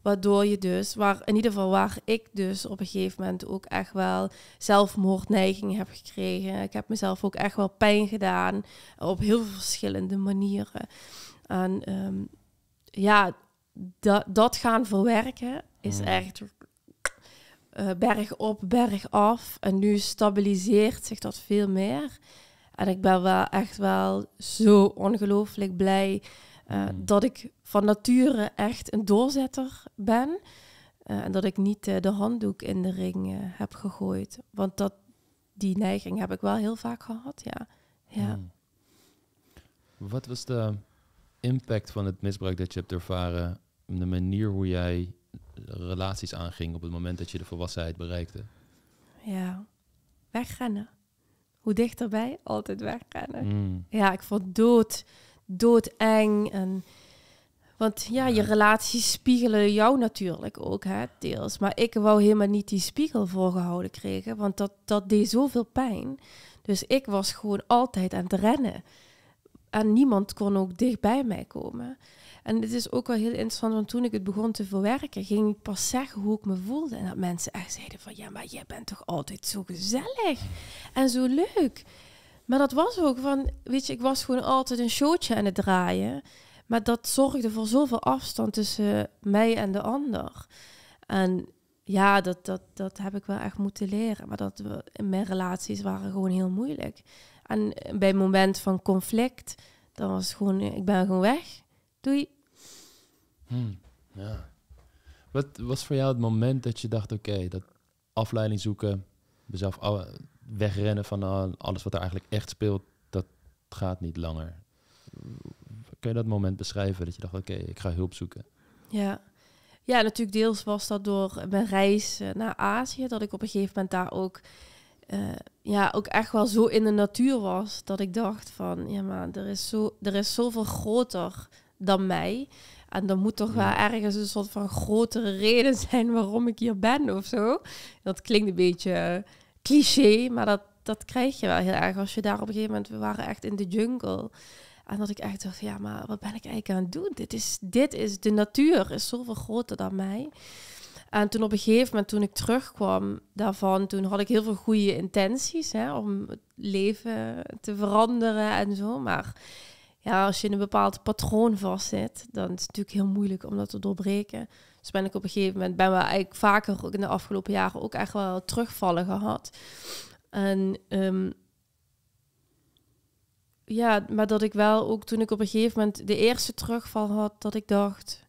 Speaker 2: Waardoor je dus, waar, in ieder geval waar ik dus op een gegeven moment ook echt wel zelfmoordneiging heb gekregen. Ik heb mezelf ook echt wel pijn gedaan op heel veel verschillende manieren. En ehm, ja, dat, dat gaan verwerken is mm. echt uh, berg op, berg af. En nu stabiliseert zich dat veel meer. En ik ben wel echt wel zo ongelooflijk blij eh, mm. dat ik van nature echt een doorzetter ben. Eh, en dat ik niet eh, de handdoek in de ring eh, heb gegooid. Want dat, die neiging heb ik wel heel vaak gehad, ja. ja. Hmm.
Speaker 1: Wat was de impact van het misbruik dat je hebt ervaren... de manier hoe jij relaties aanging op het moment dat je de volwassenheid bereikte?
Speaker 2: Ja, wegrennen. Hoe dichterbij, altijd wegrennen. Hmm. Ja, ik vond dood, doodeng en... Want ja, je relaties spiegelen jou natuurlijk ook, hè, deels. Maar ik wou helemaal niet die spiegel voorgehouden krijgen, want dat, dat deed zoveel pijn. Dus ik was gewoon altijd aan het rennen. En niemand kon ook dichtbij mij komen. En het is ook wel heel interessant, want toen ik het begon te verwerken, ging ik pas zeggen hoe ik me voelde. En dat mensen echt zeiden van, ja, maar jij bent toch altijd zo gezellig en zo leuk. Maar dat was ook van, weet je, ik was gewoon altijd een showtje aan het draaien. Maar dat zorgde voor zoveel afstand tussen mij en de ander. En ja, dat, dat, dat heb ik wel echt moeten leren. Maar dat mijn relaties waren gewoon heel moeilijk. En bij het moment van conflict, dan was gewoon, ik ben gewoon weg. Doei.
Speaker 1: Hmm, ja. Wat was voor jou het moment dat je dacht, oké, dat afleiding zoeken, mezelf wegrennen van alles wat er eigenlijk echt speelt, dat gaat niet langer kun je dat moment beschrijven dat je dacht, oké, ik ga hulp zoeken?
Speaker 2: Ja. ja, natuurlijk deels was dat door mijn reis eh, naar Azië, dat ik op een gegeven moment daar ook, eh, ja, ook echt wel zo in de natuur was, dat ik dacht van, ja maar er is, zo, er is zoveel groter dan mij. En dan moet toch wel ergens een soort van grotere reden zijn waarom ik hier ben of zo. Dat klinkt een beetje eh, cliché, maar dat, dat krijg je wel heel erg als je daar op een gegeven moment... We waren echt in de jungle. En dat ik echt dacht, ja, maar wat ben ik eigenlijk aan het doen? Dit is, dit is de natuur, is zoveel groter dan mij. En toen op een gegeven moment, toen ik terugkwam daarvan, toen had ik heel veel goede intenties hè, om het leven te veranderen en zo. Maar ja, als je in een bepaald patroon vastzit, dan is het natuurlijk heel moeilijk om dat te doorbreken. Dus ben ik op een gegeven moment, ben we eigenlijk vaker ook in de afgelopen jaren ook echt wel terugvallen gehad. En ehm, ja, maar dat ik wel ook toen ik op een gegeven moment de eerste terugval had, dat ik dacht,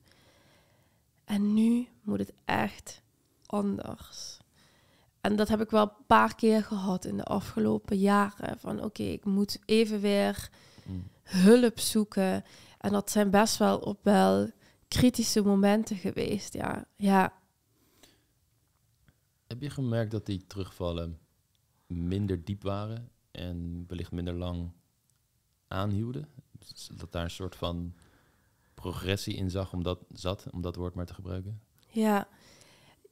Speaker 2: en nu moet het echt anders. En dat heb ik wel een paar keer gehad in de afgelopen jaren. Van oké, ik moet even weer mm. hulp zoeken. En dat zijn best wel op wel kritische momenten geweest, ja. ja.
Speaker 1: Heb je gemerkt dat die terugvallen minder diep waren en wellicht minder lang aanhielden dus dat daar een soort van progressie in zag, om dat, zat, om dat woord maar te gebruiken.
Speaker 2: Ja,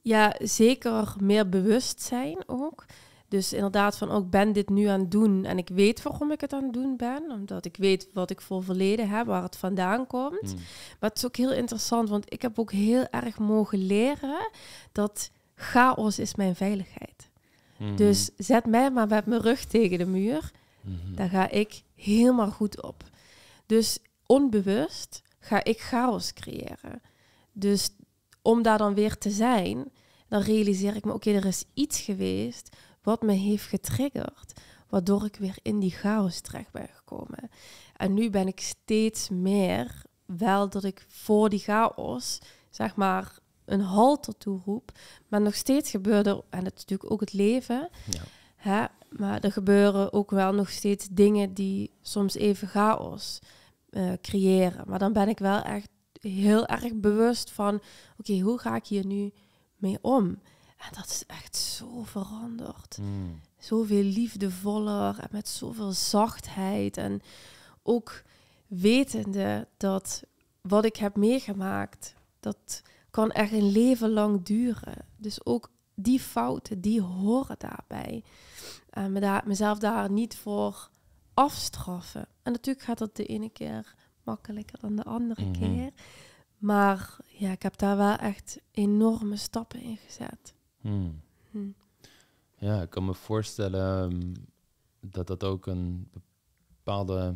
Speaker 2: ja zeker meer bewustzijn ook. Dus inderdaad, van ook oh, ben dit nu aan het doen en ik weet waarom ik het aan het doen ben, omdat ik weet wat ik voor verleden heb, waar het vandaan komt. wat hmm. Maar het is ook heel interessant, want ik heb ook heel erg mogen leren dat chaos is mijn veiligheid. Hmm. Dus zet mij maar met mijn rug tegen de muur, hmm. dan ga ik helemaal goed op. Dus onbewust ga ik chaos creëren. Dus om daar dan weer te zijn, dan realiseer ik me, oké, er is iets geweest wat me heeft getriggerd, waardoor ik weer in die chaos terecht ben gekomen. En nu ben ik steeds meer, wel dat ik voor die chaos, zeg maar, een halt toeroep, roep, maar nog steeds gebeurt er, en dat is natuurlijk ook het leven, ja maar er gebeuren ook wel nog steeds dingen die soms even chaos eh, creëren. Maar dan ben ik wel echt heel erg bewust van, oké, hoe ga ik hier nu mee om? En dat is echt zo veranderd. Mm. Zoveel liefdevoller en met zoveel zachtheid. En ook wetende dat wat ik heb meegemaakt, dat kan echt een leven lang duren. Dus ook die fouten, die horen daarbij en eh, mezelf daar niet voor afstraffen. En natuurlijk gaat dat de ene keer makkelijker dan de andere mhm. keer. Maar ja, ik heb daar wel echt enorme stappen in gezet. Hmm. Hmm.
Speaker 1: Ja, ik kan me voorstellen ehm, dat dat ook een bepaalde.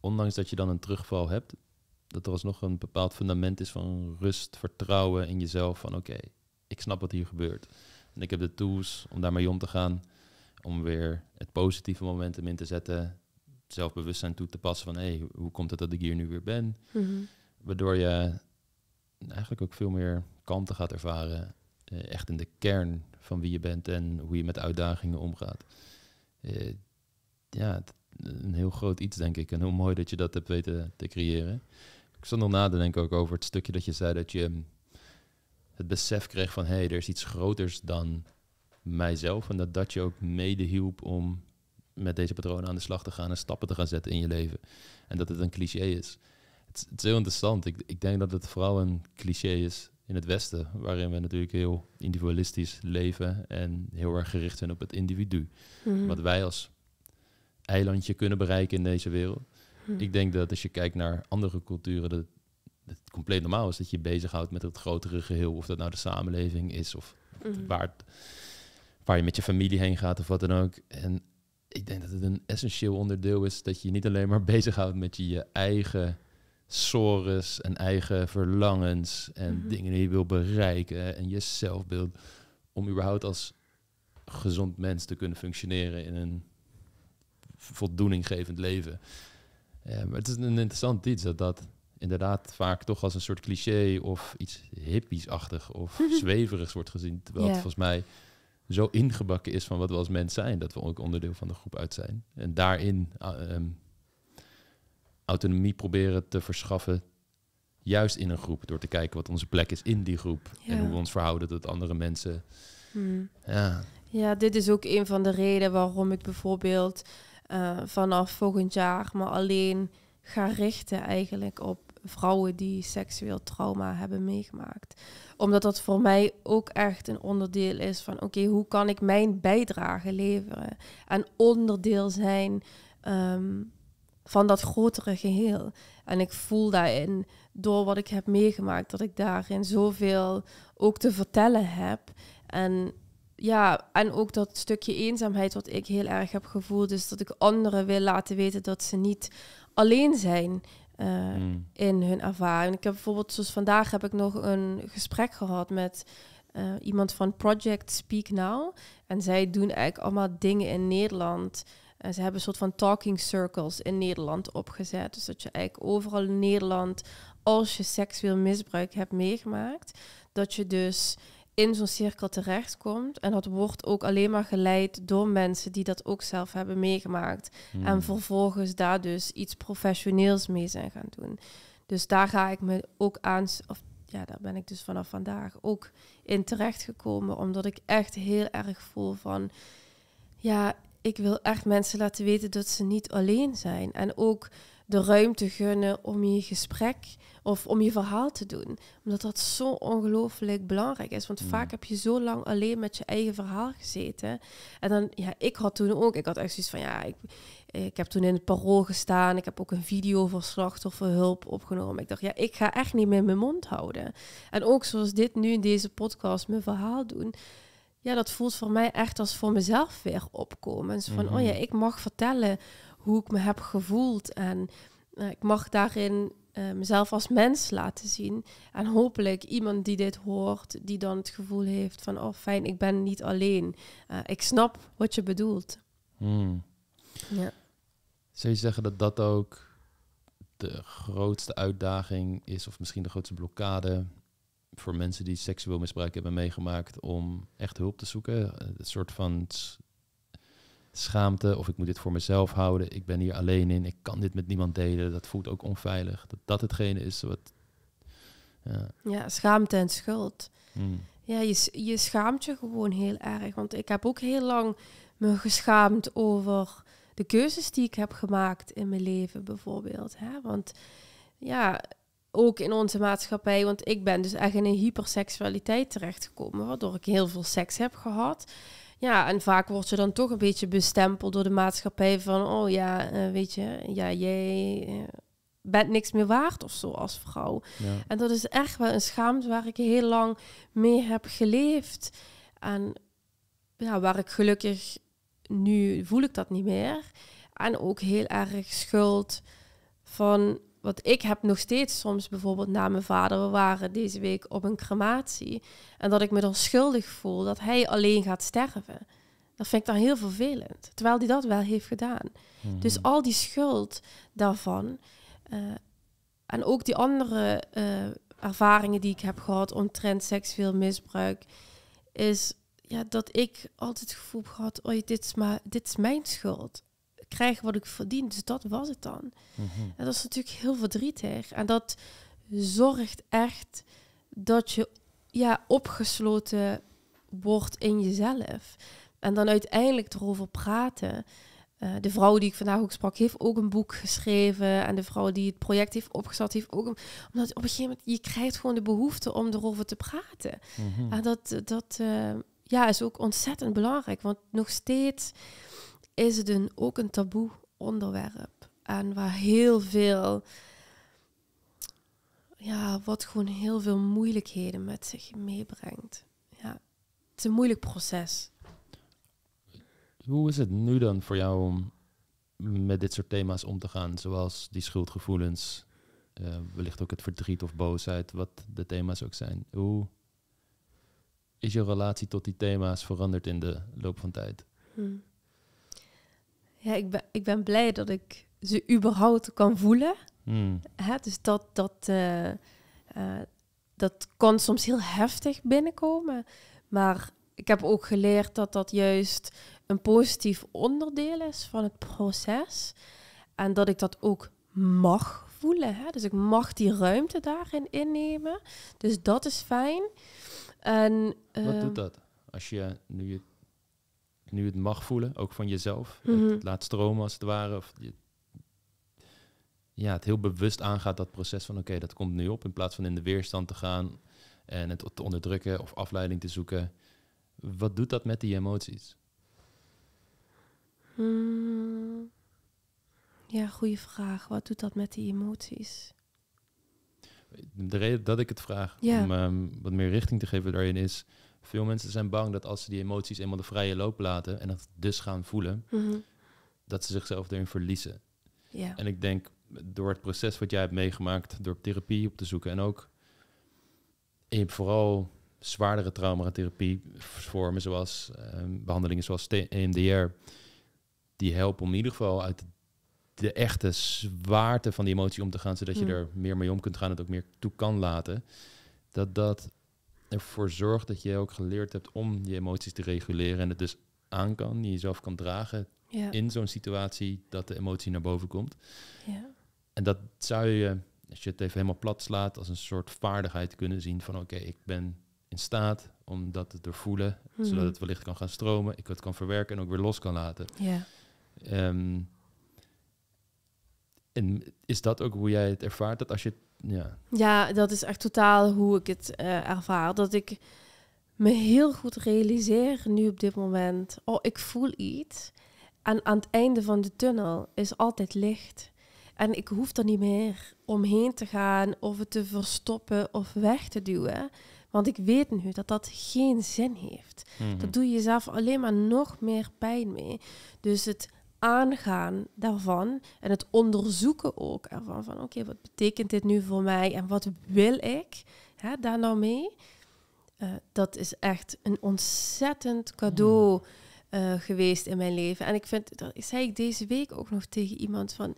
Speaker 1: Ondanks dat je dan een terugval hebt, dat er alsnog een bepaald fundament is van rust, vertrouwen in jezelf. Van oké, ik snap wat hier gebeurt. En ik heb de tools om daarmee om te gaan om weer het positieve momentum in te zetten. Zelfbewustzijn toe te passen van hé, hey, hoe komt het dat ik hier nu weer ben? Mhm. Waardoor je eigenlijk ook veel meer kanten gaat ervaren. Eh, echt in de kern van wie je bent en hoe je met uitdagingen omgaat. Eh, ja, een heel groot iets, denk ik. En heel mooi dat je dat hebt weten te creëren. Ik stond nog na te denken ook over het stukje dat je zei dat je hm, het besef kreeg van hé, hey, er is iets groters dan mijzelf. En dat dat je ook mede hielp om met deze patronen aan de slag te gaan en stappen te gaan zetten in je leven. En dat het een cliché is. Het, is heel interessant. Ik, ik denk dat het vooral een cliché is in het Westen, waarin we natuurlijk heel individualistisch leven en heel erg gericht zijn op het individu. Mhm. Wat wij als eilandje kunnen bereiken in deze wereld. Mhm. Ik denk dat als je kijkt naar andere culturen, dat het compleet normaal is dat je bezighoudt met het grotere geheel. Of dat nou de samenleving is of mm -hmm. waar het waar je met je familie heen gaat of wat dan ook. En ik denk dat het een essentieel onderdeel is dat je niet alleen maar bezighoudt met je, eigen sores en eigen verlangens en mhm. dingen die je wil bereiken en je zelfbeeld. Om überhaupt als gezond mens te kunnen functioneren in een voldoeninggevend leven. maar het is een interessant iets dat dat inderdaad vaak toch als een soort cliché of iets hippiesachtig of zweverigs wordt gezien. Terwijl volgens mij zo ingebakken is van wat we als mens zijn, dat we ook onderdeel van de groep uit zijn. En daarin ehm, autonomie proberen te verschaffen, juist in een groep, door te kijken wat onze plek is in die groep en hoe we ons verhouden tot andere mensen. Hmm. Ja.
Speaker 2: ja, dit is ook een van de redenen waarom ik bijvoorbeeld eh, vanaf volgend jaar me alleen ga richten eigenlijk op vrouwen die seksueel trauma hebben meegemaakt. Omdat dat voor mij ook echt een onderdeel is van oké, hoe kan ik mijn bijdrage leveren en onderdeel zijn ehm, van dat grotere geheel. En ik voel daarin, door wat ik heb meegemaakt, dat ik daarin zoveel ook te vertellen heb. En ja, en ook dat stukje eenzaamheid wat ik heel erg heb gevoeld. Dus dat ik anderen wil laten weten dat ze niet alleen zijn eh, hmm. in hun ervaring. Ik heb bijvoorbeeld, zoals vandaag heb ik nog een gesprek gehad met eh, iemand van Project Speak Now. En zij doen eigenlijk allemaal dingen in Nederland. ze hebben een soort van talking circles in Nederland opgezet. Dus dat je eigenlijk overal in Nederland, als je seksueel misbruik hebt meegemaakt, dat je dus in zo'n cirkel terechtkomt. En dat wordt ook alleen maar geleid door mensen die dat ook zelf hebben meegemaakt. En hmm. vervolgens daar dus iets professioneels mee zijn gaan doen. Dus daar ga ik me ook aan, of ja, daar ben ik dus vanaf vandaag ook in terechtgekomen. Omdat ik echt heel erg voel van, ja, ik wil echt mensen laten weten dat ze niet alleen zijn. En ook de ruimte gunnen om je gesprek of om je verhaal te doen. Omdat dat zo ongelooflijk belangrijk is. Want mm. vaak heb je zo lang alleen met je eigen verhaal gezeten. En dan, ja, ik had toen ook, ik had echt zoiets van, ja, ik, ik heb toen in het parool gestaan. Ik heb ook een video voor slachtofferhulp opgenomen. Ik dacht, ja, ik ga echt niet meer mijn mond houden. En ook zoals dit nu in deze podcast, mijn verhaal doen ja, dat voelt voor mij echt als voor mezelf weer opkomen. Dus van, oh ja, mhm. ik mag vertellen hoe ik me heb gevoeld. En eh, ik mag daarin eh, mezelf als mens laten zien. En hopelijk iemand die dit hoort, die dan het gevoel heeft van, oh fijn, ik ben niet alleen. Eh, ik snap wat je bedoelt. Hmm. Ja.
Speaker 1: Zou je zeggen dat dat ook de grootste uitdaging is, of misschien de grootste blokkade voor mensen die seksueel misbruik hebben meegemaakt, om echt hulp te zoeken? Een soort van schaamte of ik moet dit voor mezelf houden. Ik ben hier alleen in, ik kan dit met niemand delen. Dat voelt ook onveilig. Dat dat hetgene is wat.
Speaker 2: Ja, schaamte en schuld. Hmm. Ja, je, je schaamt je gewoon heel erg. Want ik heb ook heel lang me geschaamd over de keuzes die ik heb gemaakt in mijn leven, bijvoorbeeld. Hè? Want ja, ook in onze maatschappij, want ik ben dus echt in een hyperseksualiteit terechtgekomen, waardoor ik heel veel seks heb gehad. Ja, en vaak word je dan toch een beetje bestempeld door de maatschappij van, oh ja, eh, weet je, ja, jij eh, bent niks meer waard of zo als vrouw. En dat is echt wel een schaamte waar ik heel lang mee heb geleefd. En ja, waar ik gelukkig nu voel ik dat niet meer. En ook heel erg schuld van want ik heb nog steeds soms bijvoorbeeld na mijn vader, we waren deze week op een crematie. En dat ik me dan schuldig voel dat hij alleen gaat sterven. Dat vind ik dan heel vervelend. Terwijl hij dat wel heeft gedaan. Dus mhm. al die schuld daarvan. Eh, en ook die andere eh, ervaringen die ik heb gehad omtrent seksueel misbruik. Is ja, dat ik altijd het gevoel gehad oh, dit, is maar, dit is mijn schuld krijg wat ik verdien. Dus dat was het dan. Mhm. En dat is natuurlijk heel verdrietig. En dat zorgt echt dat je ja, opgesloten wordt in jezelf. En dan uiteindelijk erover praten. Eh, de vrouw die ik vandaag ook sprak, heeft ook een boek geschreven. En de vrouw die het project heeft opgezet, heeft ook een. Omdat op een gegeven moment, je krijgt gewoon de behoefte om erover te praten. Mhm. En dat, dat eh, ja, is ook ontzettend belangrijk. Want nog steeds is het een, ook een taboe onderwerp. En waar heel veel, ja, wat gewoon heel veel moeilijkheden met zich meebrengt. Ja, het is een moeilijk proces.
Speaker 1: Hoe is het nu dan voor jou om met dit soort thema's om te gaan, zoals die schuldgevoelens, eh, wellicht ook het verdriet of boosheid, wat de thema's ook zijn. Hoe is je relatie tot die thema's veranderd in de loop van tijd?
Speaker 2: Hmm ja, ik, ben, ik ben blij dat ik ze überhaupt kan voelen. Mm. Hè, dus dat, dat, eh, eh, dat kan soms heel heftig binnenkomen. Maar ik heb ook geleerd dat dat juist een positief onderdeel is van het proces. En dat ik dat ook mag voelen. Hè? Dus ik mag die ruimte daarin innemen. Dus dat is fijn. En, Wat doet ehm,
Speaker 1: dat? Als je nu je nu het mag voelen, ook van jezelf. het mhm. laat stromen als het ware. Of je, ja, het heel bewust aangaat dat proces van oké, dat komt nu op. In plaats van in de weerstand te gaan en het te onderdrukken of afleiding te zoeken. Wat doet dat met die emoties?
Speaker 2: Mm. Ja, goede vraag. Wat doet dat met die emoties?
Speaker 1: De reden dat ik het vraag, ja. om ehm, wat meer richting te geven daarin, is veel mensen zijn bang dat als ze die emoties eenmaal de vrije loop laten en dat dus gaan voelen, mhm. dat ze zichzelf erin verliezen. Yeah. En ik denk door het proces wat jij hebt meegemaakt, door therapie op te zoeken en ook in vooral zwaardere traumatherapievormen, zoals ehm, behandelingen zoals EMDR, die helpen om in ieder geval uit de echte zwaarte van die emotie om te gaan, zodat je mm. er meer mee om kunt gaan en het ook meer toe kan laten. Dat dat ervoor zorgt dat je ook geleerd hebt om je emoties te reguleren en het dus aan kan, je jezelf kan dragen in zo'n situatie dat de emotie naar boven komt. Ja. En dat zou je, als je het even helemaal plat slaat, als een soort vaardigheid kunnen zien van oké, ik ben in staat om dat te doorvoelen, zodat mhm. het wellicht kan gaan stromen, ik het kan verwerken en ook weer los kan laten. Ja. Ehm, en is dat ook hoe jij het ervaart? Dat als je ja.
Speaker 2: ja, dat is echt totaal hoe ik het eh, ervaar. Dat ik me heel goed realiseer nu op dit moment. Oh, ik voel iets. En aan het einde van de tunnel is altijd licht. En ik hoef er niet meer omheen te gaan of het te verstoppen of weg te duwen. Want ik weet nu dat dat geen zin heeft. Mm Dat doe je jezelf alleen maar nog meer pijn mee. Dus het aangaan daarvan en het onderzoeken ook ervan. Van oké, wat betekent dit nu voor mij en wat wil ik hè, daar nou mee? Eh, dat is echt een ontzettend cadeau hmm. eh, geweest in mijn leven. En ik vind, dat zei ik deze week ook nog tegen iemand van,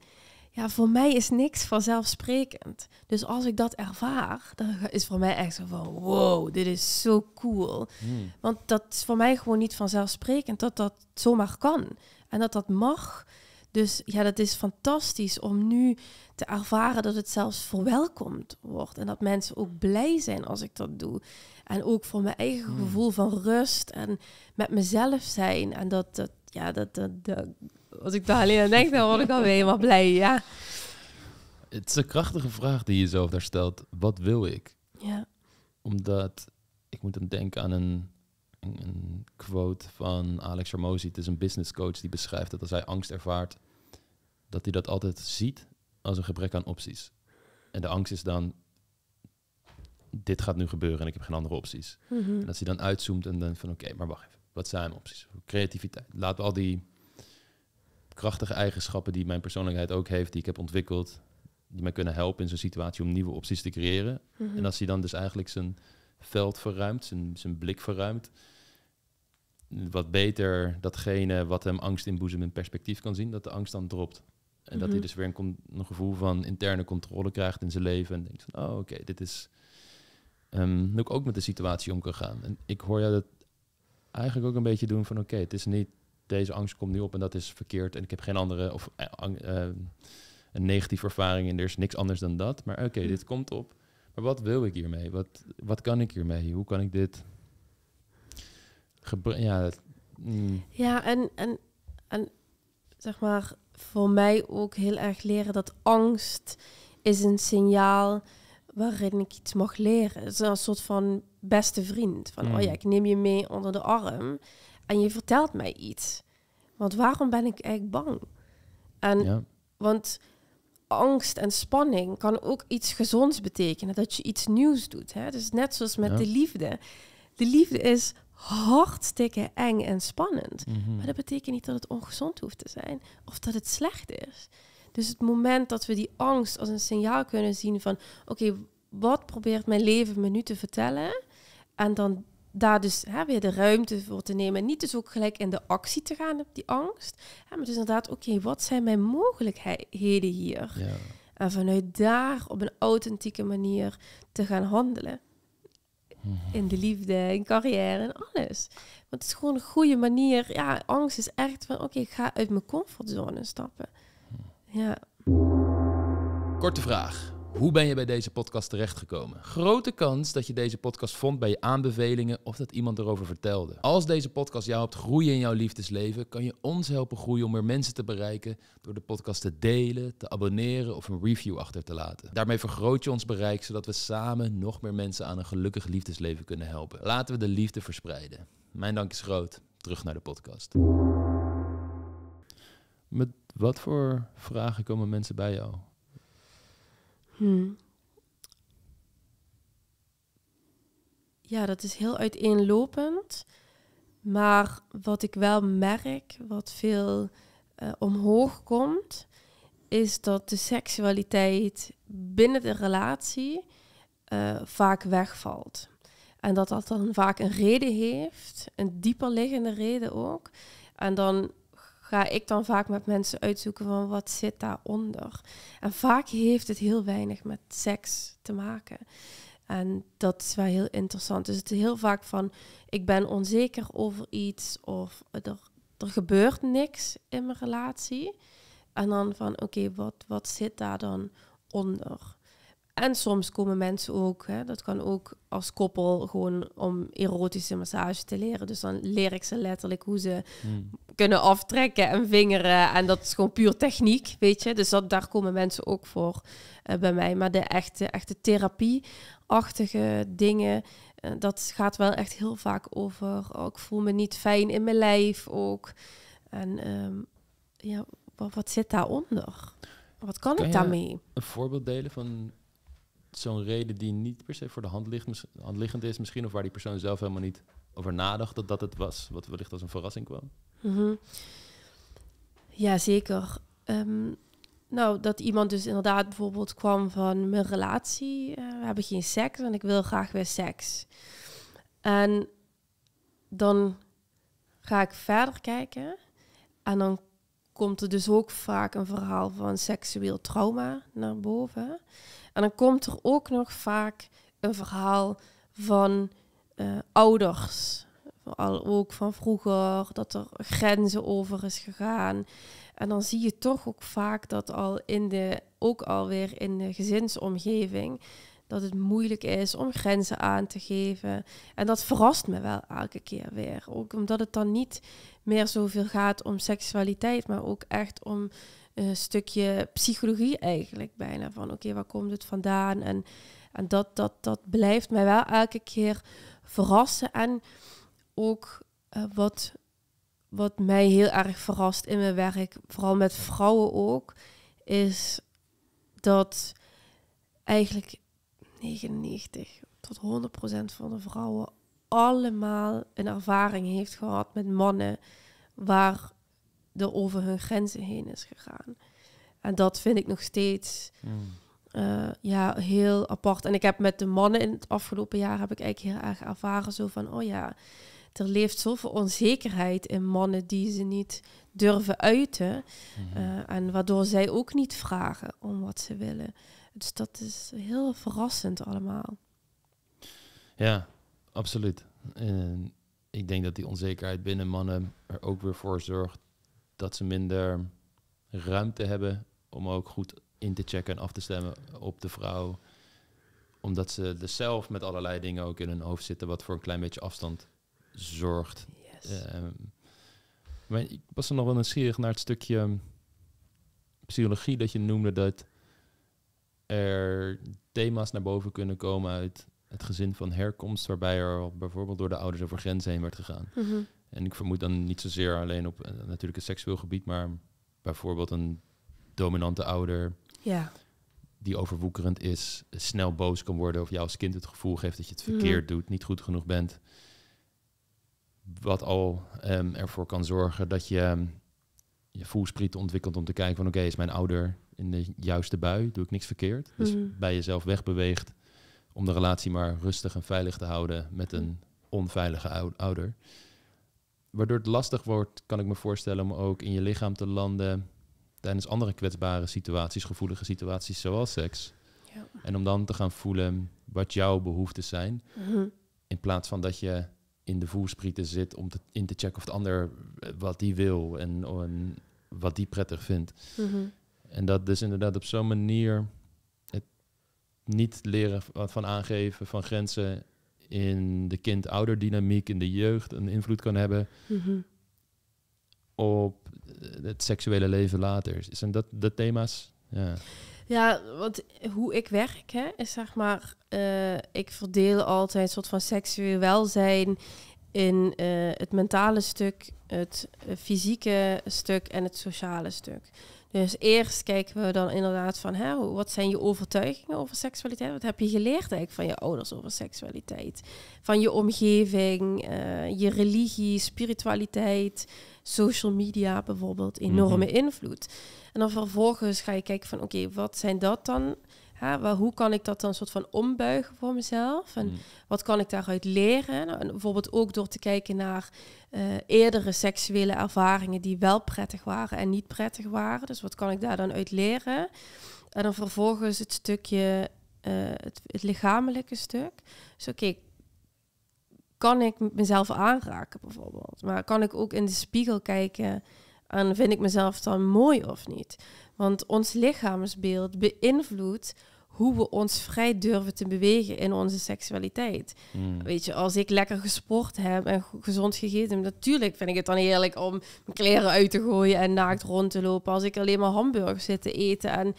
Speaker 2: ja, voor mij is niks vanzelfsprekend. Dus als ik dat ervaar, dan is voor mij echt zo van, wow, dit is zo cool. Hmm. Want dat is voor mij gewoon niet vanzelfsprekend dat dat zomaar kan. En dat dat mag. Dus ja, dat is fantastisch om nu te ervaren dat het zelfs verwelkomd wordt. En dat mensen ook blij zijn als ik dat doe. En ook voor mijn eigen hmm. gevoel van rust en met mezelf zijn. En dat, dat ja, dat, dat, de als ik daar alleen aan denk, dan word ik alweer helemaal blij, ja.
Speaker 1: Het is een krachtige vraag die je zelf daar stelt. Wat wil ik? Ja. Omdat ik moet dan denken aan een een quote van Alex Ramosi. Het is een business coach die beschrijft dat als hij angst ervaart, dat hij dat altijd ziet als een gebrek aan opties. En de angst is dan, dit gaat nu gebeuren en ik heb geen andere opties. Mhm. En als hij dan uitzoomt en dan van oké, maar wacht even, wat zijn mijn opties? Creativiteit. Laten we al die krachtige eigenschappen die mijn persoonlijkheid ook heeft, die ik heb ontwikkeld, die mij kunnen helpen in zo'n situatie om nieuwe opties te creëren. Mhm. En als hij dan dus eigenlijk zijn veld verruimt, zijn, zijn blik verruimt, wat beter datgene wat hem angst inboezemt in perspectief kan zien, dat de angst dan dropt. En dat hij mhm. dus weer een, gevoel van interne controle krijgt in zijn leven. En denkt van, oh oké, dit is nu ehm, hoe ik ook met de situatie om kan gaan. En ik hoor jou dat eigenlijk ook een beetje doen van, oké, het is niet, deze angst komt nu op en dat is verkeerd. En ik heb geen andere, of eh, eh, een negatieve ervaring en er is niks anders dan dat. Maar oké, mhm. dit komt op. Maar wat wil ik hiermee? Wat, wat kan ik hiermee? Hoe kan ik dit ja, mm.
Speaker 2: ja en, en, en zeg maar voor mij ook heel erg leren dat angst is een signaal waarin ik iets mag leren. Het is een soort van beste vriend. Van, oh ja, mm. ik neem je mee onder de arm en je vertelt mij iets. Want waarom ben ik eigenlijk bang? En, Want angst en spanning kan ook iets gezonds betekenen. Dat je iets nieuws doet. Hè? Dus net zoals met de liefde. De liefde is hartstikke eng en spannend. Mhm. Maar dat betekent niet dat het ongezond hoeft te zijn of dat het slecht is. Dus het moment dat we die angst als een signaal kunnen zien van oké, wat probeert mijn leven me nu te vertellen? En dan daar dus hè, weer de ruimte voor te nemen. niet dus ook gelijk in de actie te gaan op die angst. Hè, maar dus inderdaad, oké, wat zijn mijn mogelijkheden hier? Ja. En vanuit daar op een authentieke manier te gaan handelen. Mhm. In de liefde, in carrière, en alles. Want het is gewoon een goede manier. Ja, angst is echt van, oké, ik ga uit mijn comfortzone stappen. Mhm. Ja.
Speaker 1: Korte vraag. Hoe ben je bij deze podcast terechtgekomen? Grote kans dat je deze podcast vond bij je aanbevelingen of dat iemand erover vertelde. Als deze podcast jou helpt groeien in jouw liefdesleven, kan je ons helpen groeien om meer mensen te bereiken door de podcast te delen, te abonneren of een review achter te laten. Daarmee vergroot je ons bereik zodat we samen nog meer mensen aan een gelukkig liefdesleven kunnen helpen. Laten we de liefde verspreiden. Mijn dank is groot. Terug naar de podcast. Met wat voor vragen komen mensen bij jou?
Speaker 2: Hmm. Ja, dat is heel uiteenlopend. Maar wat ik wel merk, wat veel eh, omhoog komt, is dat de seksualiteit binnen de relatie eh, vaak wegvalt. En dat dat dan vaak een reden heeft, een dieper liggende reden ook. En dan ik dan vaak met mensen uitzoeken van wat zit daaronder. En vaak heeft het heel weinig met seks te maken. En dat is wel heel interessant. Dus het is heel vaak van, ik ben onzeker over iets of er, er gebeurt niks in mijn relatie. En dan van, oké, wat, wat zit daar dan onder? En soms komen mensen ook, hè, dat kan ook als koppel, gewoon om erotische massage te leren. Dus dan leer ik ze letterlijk hoe ze hmm. kunnen aftrekken en vingeren. En dat is gewoon puur techniek, weet je. Dus dat, daar komen mensen ook voor eh, bij mij. Maar de echte, echte therapieachtige dingen, eh, dat gaat wel echt heel vaak over. ook oh, ik voel me niet fijn in mijn lijf ook. En ehm, ja, wat, wat, zit daaronder? Wat kan ik daarmee?
Speaker 1: Een voorbeeld delen van zo'n reden die niet per se voor de hand, ligt, liggend is, misschien, of waar die persoon zelf helemaal niet over nadacht dat dat het was, wat wellicht als een verrassing kwam?
Speaker 2: Mm Ja, zeker. Ehm, nou, dat iemand dus inderdaad bijvoorbeeld kwam van mijn relatie, eh, we hebben geen seks en ik wil graag weer seks. En dan ga ik verder kijken en dan komt er dus ook vaak een verhaal van seksueel trauma naar boven. En dan komt er ook nog vaak een verhaal van eh, ouders. Vooral ook van vroeger, dat er grenzen over is gegaan. En dan zie je toch ook vaak dat al in de, ook alweer in de gezinsomgeving, dat het moeilijk is om grenzen aan te geven. En dat verrast me wel elke keer weer. Ook omdat het dan niet meer zoveel gaat om seksualiteit, maar ook echt om een stukje psychologie eigenlijk bijna. Van oké, waar komt het vandaan? En, en dat, dat, dat blijft mij wel elke keer verrassen. En ook eh, wat, wat mij heel erg verrast in mijn werk, vooral met vrouwen ook, is dat eigenlijk 99 tot 100% van de vrouwen allemaal een ervaring heeft gehad met mannen waar de over hun grenzen heen is gegaan. En dat vind ik nog steeds hmm. eh, ja, heel apart. En ik heb met de mannen in het afgelopen jaar heb ik eigenlijk heel erg ervaren zo van, oh ja, er leeft zoveel onzekerheid in mannen die ze niet durven uiten. Hmm. Eh, en waardoor zij ook niet vragen om wat ze willen. Dus dat is heel verrassend allemaal.
Speaker 1: Ja, absoluut. En ik denk dat die onzekerheid binnen mannen er ook weer voor zorgt dat ze minder ruimte hebben om ook goed in te checken en af te stemmen op de vrouw. Omdat ze er zelf met allerlei dingen ook in hun hoofd zitten, wat voor een klein beetje afstand zorgt. Ehm, maar ik was er nog wel nieuwsgierig naar het stukje psychologie dat je noemde dat er thema's naar boven kunnen komen uit het gezin van herkomst, waarbij er bijvoorbeeld door de ouders over grenzen heen werd gegaan. Mhm. En ik vermoed dan niet zozeer alleen op eh, natuurlijk een seksueel gebied, maar bijvoorbeeld een dominante ouder ja. die overwoekerend is, snel boos kan worden of jou als kind het gevoel geeft dat je het mhm. verkeerd doet, niet goed genoeg bent. Wat al ehm, ervoor kan zorgen dat je ehm, je voelspriet ontwikkelt om te kijken van oké, is mijn ouder in de juiste bui, doe ik niks verkeerd. Dus mhm. bij jezelf wegbeweegt om de relatie maar rustig en veilig te houden met een onveilige ouder. Waardoor het lastig wordt, kan ik me voorstellen, om ook in je lichaam te landen tijdens andere kwetsbare situaties, gevoelige situaties zoals seks. Ja. En om dan te gaan voelen wat jouw behoeften zijn. Mhm. In plaats van dat je in de voersprieten zit om te, in te checken of de ander eh, wat die wil en, wat die prettig vindt. Mm en dat dus inderdaad op zo'n manier het niet leren van aangeven van grenzen in de kind-ouder dynamiek, in de jeugd, een invloed kan hebben mhm. op eh, het seksuele leven later. Zijn dat de thema's?
Speaker 2: Ja. want hoe ik werk, hè, is zeg maar, eh, ik verdeel altijd een soort van seksueel welzijn in eh, het mentale stuk, het fysieke stuk en het sociale stuk. Dus eerst kijken we dan inderdaad van hè, wat zijn je overtuigingen over seksualiteit? Wat heb je geleerd eigenlijk van je ouders over seksualiteit? Van je omgeving, eh, je religie, spiritualiteit, social media bijvoorbeeld, mhm. enorme invloed. En dan vervolgens ga je kijken van oké, wat zijn dat dan? hoe kan ik dat dan soort van ombuigen voor mezelf? En mm. wat kan ik daaruit leren? Nou, en bijvoorbeeld ook door te kijken naar eh, eerdere seksuele ervaringen die wel prettig waren en niet prettig waren. Dus wat kan ik daar dan uit leren? En dan vervolgens het stukje, eh, het, lichamelijke stuk. Dus oké, kan ik mezelf aanraken bijvoorbeeld? Maar kan ik ook in de spiegel kijken en vind ik mezelf dan mooi of niet? Want ons lichaamsbeeld beïnvloedt hoe we ons vrij durven te bewegen in onze seksualiteit. Hmm. Weet je, als ik lekker gesport heb en gezond gegeten, natuurlijk vind ik het dan heerlijk om mijn kleren uit te gooien en naakt rond te lopen. Als ik alleen maar hamburgers zit te eten en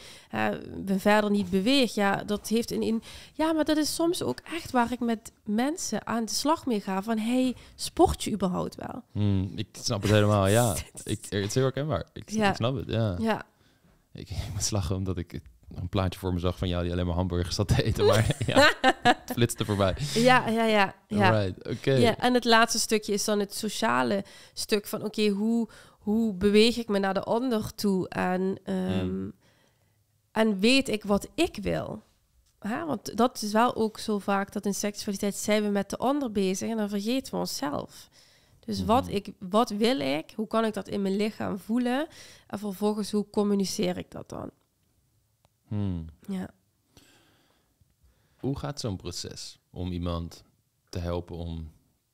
Speaker 2: me verder niet beweeg, ja, dat heeft een in. Ja, maar dat is soms ook echt waar ik met mensen aan de slag mee ga van hey, sport je überhaupt wel?
Speaker 1: Hmm, ik snap het helemaal, ja. ik, het is heel herkenbaar. Ik, ik snap het, ja. ja. Ik, ik moet slagen omdat ik het een plaatje voor me zag van jou die alleen maar hamburgers zat te eten. Maar ja, het flitste voorbij. Ja, ja, ja. ja. Right, oké. Ja,
Speaker 2: en het laatste stukje is dan het sociale stuk van oké, hoe, hoe beweeg ik me naar de ander toe en, ehm, mm. en weet ik wat ik wil? Ha, Want dat is wel ook zo vaak dat in seksualiteit zijn we met de ander bezig en dan vergeten we onszelf. Dus wat, mm-hmm. ik, wat wil ik? Hoe kan ik dat in mijn lichaam voelen? En vervolgens, hoe communiceer ik dat dan? Hmm. Ja.
Speaker 1: Hoe gaat zo'n proces om iemand te helpen om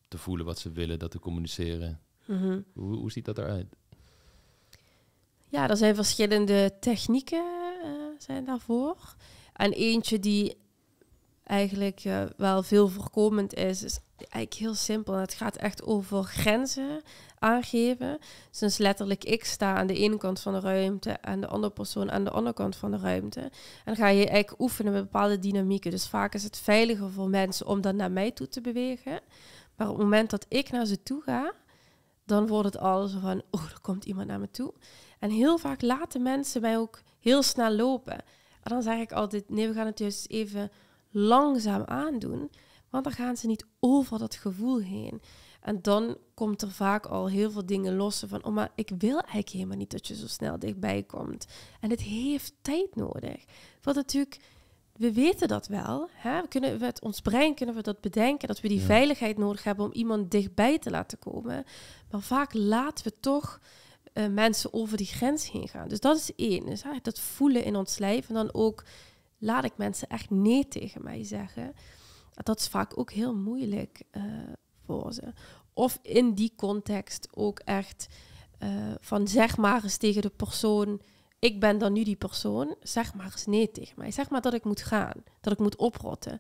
Speaker 1: te voelen wat ze willen, dat te communiceren? Mhm. hoe, hoe, ziet dat eruit?
Speaker 2: Ja, er zijn verschillende technieken eh, zijn daarvoor. En eentje die eigenlijk eh, wel veel voorkomend is, is eigenlijk heel simpel. Het gaat echt over grenzen aangeven. Sinds letterlijk ik sta aan de ene kant van de ruimte en de andere persoon aan de andere kant van de ruimte. En dan ga je eigenlijk oefenen met bepaalde dynamieken. Dus vaak is het veiliger voor mensen om dan naar mij toe te bewegen. Maar op het moment dat ik naar ze toe ga, dan wordt het al zo van, oh, er komt iemand naar me toe. En heel vaak laten mensen mij ook heel snel lopen. En dan zeg ik altijd, nee, we gaan het juist even langzaam aandoen. Want dan gaan ze niet over dat gevoel heen. En dan komt er vaak al heel veel dingen lossen van, oh maar ik wil eigenlijk helemaal niet dat je zo snel dichtbij komt. En het heeft tijd nodig. Want natuurlijk, we weten dat wel. Hè? We kunnen, met ons brein kunnen we dat bedenken, dat we die veiligheid nodig hebben om iemand dichtbij te laten komen. Maar vaak laten we toch eh, mensen over die grens heen gaan. Dus dat is één. Dus dat voelen in ons lijf en dan ook laat ik mensen echt nee tegen mij zeggen. Dat is vaak ook heel moeilijk. Uh, of in die context ook echt eh, van zeg maar eens tegen de persoon, ik ben dan nu die persoon, zeg maar eens nee tegen mij. Zeg maar dat ik moet gaan, dat ik moet oprotten.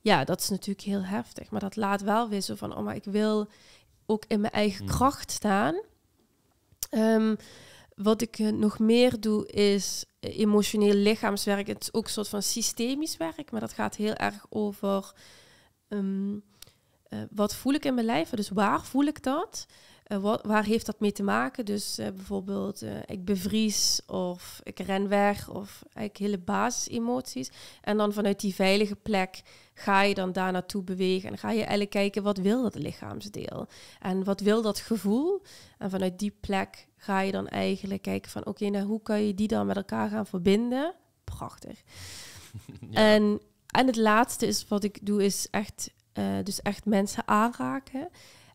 Speaker 2: Ja, dat is natuurlijk heel heftig, maar dat laat wel wissen van, oh maar ik wil ook in mijn eigen hmm. kracht staan. Ehm, wat ik eh, nog meer doe is eh, emotioneel lichaamswerk. Het is ook een soort van systemisch werk, maar dat gaat heel erg over ehm, eh, wat voel ik in mijn lijf? Dus waar voel ik dat? Eh, wat, waar heeft dat mee te maken? Dus eh, bijvoorbeeld, ik bevries of ik ren weg of eigenlijk hele basisemoties. En dan vanuit die veilige plek ga je dan daar naartoe bewegen en ga je eigenlijk kijken wat wil dat lichaamsdeel en wat wil dat gevoel. En vanuit die plek ga je dan eigenlijk kijken van oké, nou, hoe kan je die dan met elkaar gaan verbinden? Prachtig. En, en het laatste is wat ik doe is echt eh, dus echt mensen aanraken.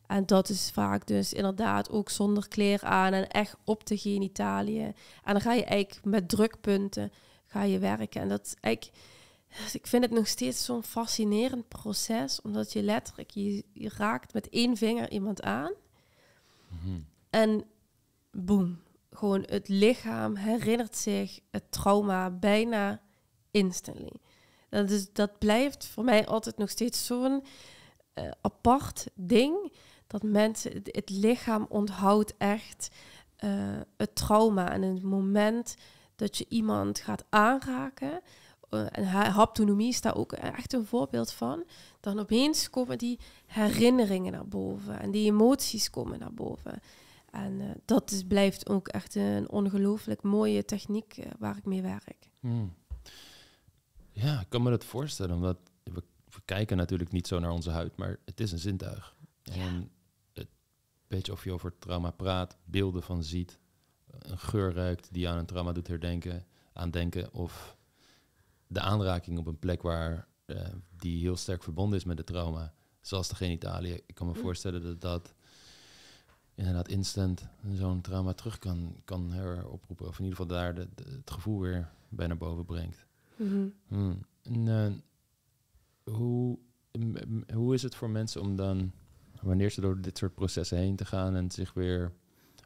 Speaker 2: En dat is vaak dus inderdaad ook zonder kleren aan en echt op de genitaliën. En dan ga je eigenlijk met drukpunten ga je werken. En dat is eigenlijk, dus ik vind het nog steeds zo'n fascinerend proces, omdat je letterlijk, je, raakt met één vinger iemand aan. Mhm. En boem, gewoon het lichaam herinnert zich het trauma bijna instantly. Dat, dat blijft voor mij altijd nog steeds zo'n eh, apart ding. Dat mensen, het, lichaam onthoudt echt eh, het trauma. En het moment dat je iemand gaat aanraken, eh, en haptonomie is daar ook echt een voorbeeld van. Dan opeens komen die herinneringen naar boven en die emoties komen naar boven. En dat is, blijft ook echt een ongelooflijk mooie techniek waar ik mee werk.
Speaker 1: Hmm. Ja, ik kan me dat voorstellen. Omdat we, kijken natuurlijk niet zo naar onze huid, maar het is een zintuig. En het beetje of je over trauma praat, beelden van ziet, een geur ruikt die aan een trauma doet herdenken, aan denken of de aanraking op een plek waar eh, die heel sterk verbonden is met het trauma, zoals de genitalie. Ik kan me hm. voorstellen dat dat inderdaad instant zo'n trauma terug kan, kan heroproepen. Of in ieder geval daar het gevoel weer bij naar boven brengt. Mhm. Mm. En, eh, hoe, hoe is het voor mensen om dan, wanneer ze door dit soort processen heen te gaan en zich weer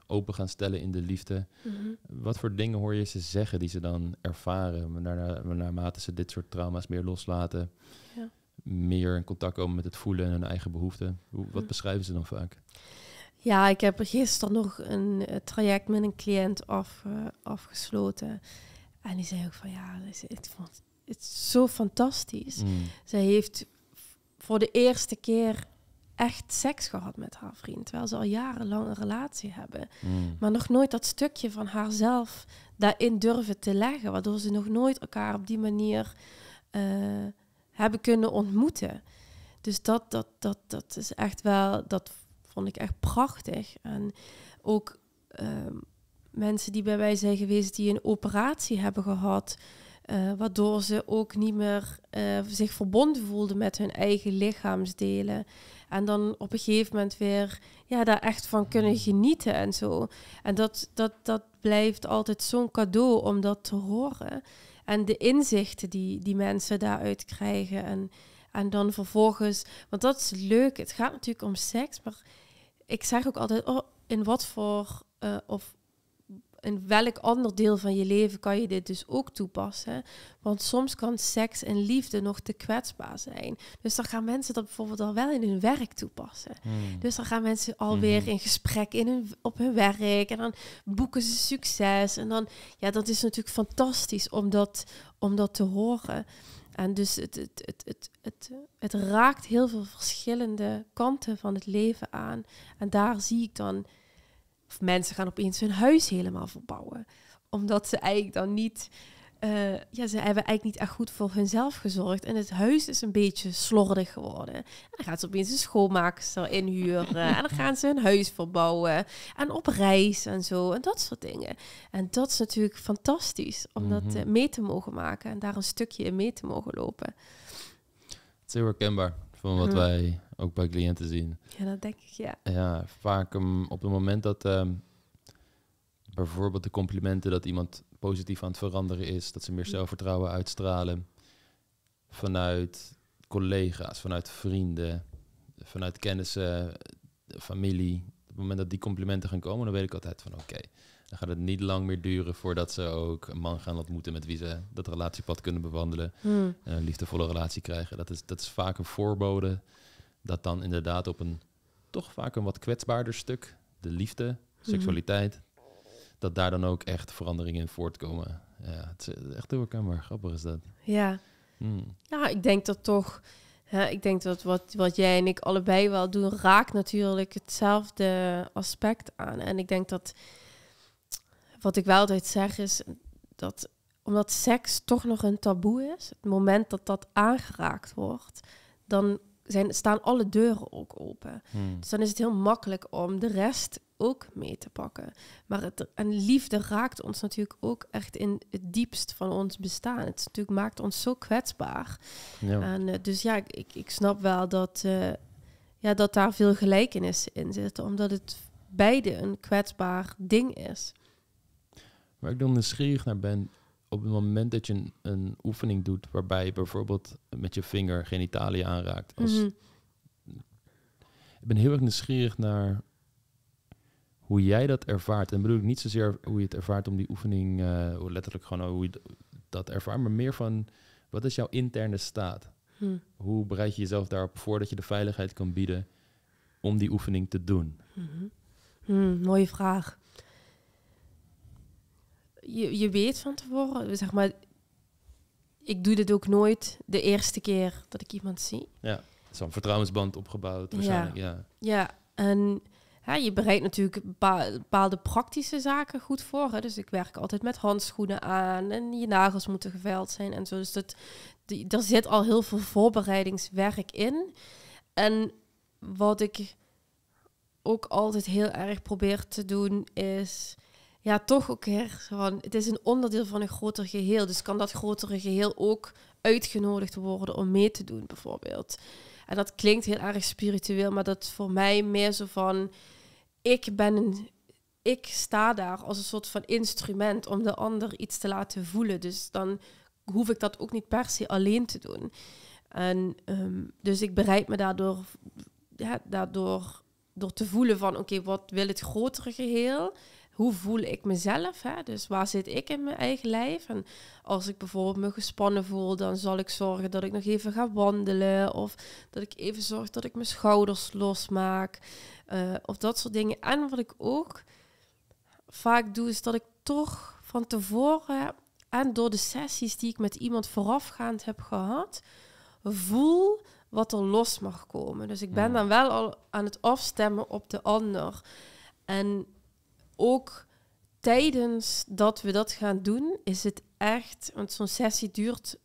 Speaker 1: open gaan stellen in de liefde, mhm. wat voor dingen hoor je ze zeggen die ze dan ervaren, naarmate ze dit soort trauma's meer loslaten? Ja. Meer in contact komen met het voelen en hun eigen behoeften. wat mhm. beschrijven ze dan vaak?
Speaker 2: Ja, ik heb gisteren nog een eh, traject met een cliënt af, eh, afgesloten. En die zei ook van ja, het, het is zo fantastisch. Mm. Zij heeft voor de eerste keer echt seks gehad met haar vriend. Terwijl ze al jarenlang een relatie hebben. Mm. Maar nog nooit dat stukje van haarzelf daarin durven te leggen. Waardoor ze nog nooit elkaar op die manier eh, hebben kunnen ontmoeten. Dus dat, dat, dat, dat is echt wel, dat vond ik echt prachtig. En ook ehm, mensen die bij mij zijn geweest die een operatie hebben gehad. Uh, waardoor ze ook niet meer eh, zich verbonden voelden met hun eigen lichaamsdelen. En dan op een gegeven moment weer ja, daar echt van kunnen genieten en zo. En dat, dat, dat blijft altijd zo'n cadeau om dat te horen. En de inzichten die, die mensen daaruit krijgen. En, en dan vervolgens, want dat is leuk. Het gaat natuurlijk om seks, maar ik zeg ook altijd: oh, in wat voor eh, of in welk ander deel van je leven kan je dit dus ook toepassen? Want soms kan seks en liefde nog te kwetsbaar zijn. Dus dan gaan mensen dat bijvoorbeeld al wel in hun werk toepassen. Hmm. Dus dan gaan mensen alweer mhm. in gesprek in hun, op hun werk en dan boeken ze succes. En dan, ja, dat is natuurlijk fantastisch om dat, om dat te horen. En dus het, het, het, het, het, het, raakt heel veel verschillende kanten van het leven aan. En daar zie ik dan mensen gaan opeens hun huis helemaal verbouwen. Omdat ze eigenlijk dan niet. Eh, ja, ze hebben eigenlijk niet echt goed voor hunzelf gezorgd. En het huis is een beetje slordig geworden. En dan gaat ze opeens een schoonmaakster inhuren. en dan gaan ze hun huis verbouwen. En op reis en zo. En dat soort dingen. En dat is natuurlijk fantastisch om dat mhm. eh, mee te mogen maken. En daar een stukje in mee te mogen lopen.
Speaker 1: Het is heel herkenbaar van wat mhm. wij ook bij cliënten zien.
Speaker 2: Ja, dat denk ik, ja.
Speaker 1: Ja, vaak ehm, op het moment dat ehm, bijvoorbeeld de complimenten dat iemand positief aan het veranderen is, dat ze meer hm. zelfvertrouwen uitstralen vanuit collega's, vanuit vrienden, vanuit kennissen, eh, familie. Op het moment dat die complimenten gaan komen, dan weet ik altijd van oké, dan gaat het niet lang meer duren voordat ze ook een man gaan ontmoeten met wie ze dat relatiepad kunnen bewandelen. Hm. En een liefdevolle relatie krijgen. Dat is, dat is vaak een voorbode dat dan inderdaad op een toch vaak een wat kwetsbaarder stuk, de liefde, mhm. seksualiteit, dat daar dan ook echt veranderingen in voortkomen. Ja, het is echt maar Grappig is dat.
Speaker 2: Ja. ja hmm. nou, ik denk dat toch. Hè, ik denk dat wat, wat jij en ik allebei wel doen, raakt natuurlijk hetzelfde aspect aan. En ik denk dat wat ik wel altijd zeg is dat omdat seks toch nog een taboe is, het moment dat dat aangeraakt wordt, dan zijn, staan alle deuren ook open. Hmm. Dus dan is het heel makkelijk om de rest ook mee te pakken. Maar het, en liefde raakt ons natuurlijk ook echt in het diepst van ons bestaan. Het natuurlijk maakt ons zo kwetsbaar. Ja. En, eh, dus ja, ik, ik snap wel dat, eh, ja, dat daar veel gelijkenissen in zitten, omdat het beide een kwetsbaar ding is.
Speaker 1: Waar ik dan nieuwsgierig naar ben, op het moment dat je een, oefening doet waarbij je bijvoorbeeld met je vinger genitalie aanraakt. Als, mhm. Ik ben heel erg nieuwsgierig naar hoe jij dat ervaart. En bedoel ik niet zozeer hoe je het ervaart om die oefening, eh, letterlijk gewoon hoe je dat ervaart, maar meer van wat is jouw interne staat? Mhm. Hoe bereid je jezelf daarop voor dat je de veiligheid kan bieden om die oefening te doen?
Speaker 2: Mm mooie vraag je, je weet van tevoren, zeg maar, ik doe dit ook nooit de eerste keer dat ik iemand zie. Ja,
Speaker 1: zo'n vertrouwensband opgebouwd waarschijnlijk, ja. Ja,
Speaker 2: ja en ja, je bereidt natuurlijk bepaalde praktische zaken goed voor. Hè? Dus ik werk altijd met handschoenen aan en je nagels moeten geveld zijn en zo. Dus dat, daar zit al heel veel voorbereidingswerk in. En wat ik ook altijd heel erg probeer te doen is ja, toch ook weer. Van, het is een onderdeel van een groter geheel. Dus kan dat grotere geheel ook uitgenodigd worden om mee te doen, bijvoorbeeld. En dat klinkt heel erg spiritueel, maar dat voor mij meer zo van: ik ben een. Ik sta daar als een soort van instrument om de ander iets te laten voelen. Dus dan hoef ik dat ook niet per se alleen te doen. En ehm, dus ik bereid me daardoor, ja, daardoor door te voelen van oké, wat wil het grotere geheel? hoe voel ik mezelf? Hè? Dus waar zit ik in mijn eigen lijf? En als ik bijvoorbeeld me gespannen voel, dan zal ik zorgen dat ik nog even ga wandelen. Of dat ik even zorg dat ik mijn schouders losmaak. Uh, of dat soort dingen. En wat ik ook vaak doe, is dat ik toch van tevoren en door de sessies die ik met iemand voorafgaand heb gehad, voel wat er los mag komen. Dus ik ben dan wel al aan het afstemmen op de ander. En ook tijdens dat we dat gaan doen, is het echt, want zo'n sessie duurt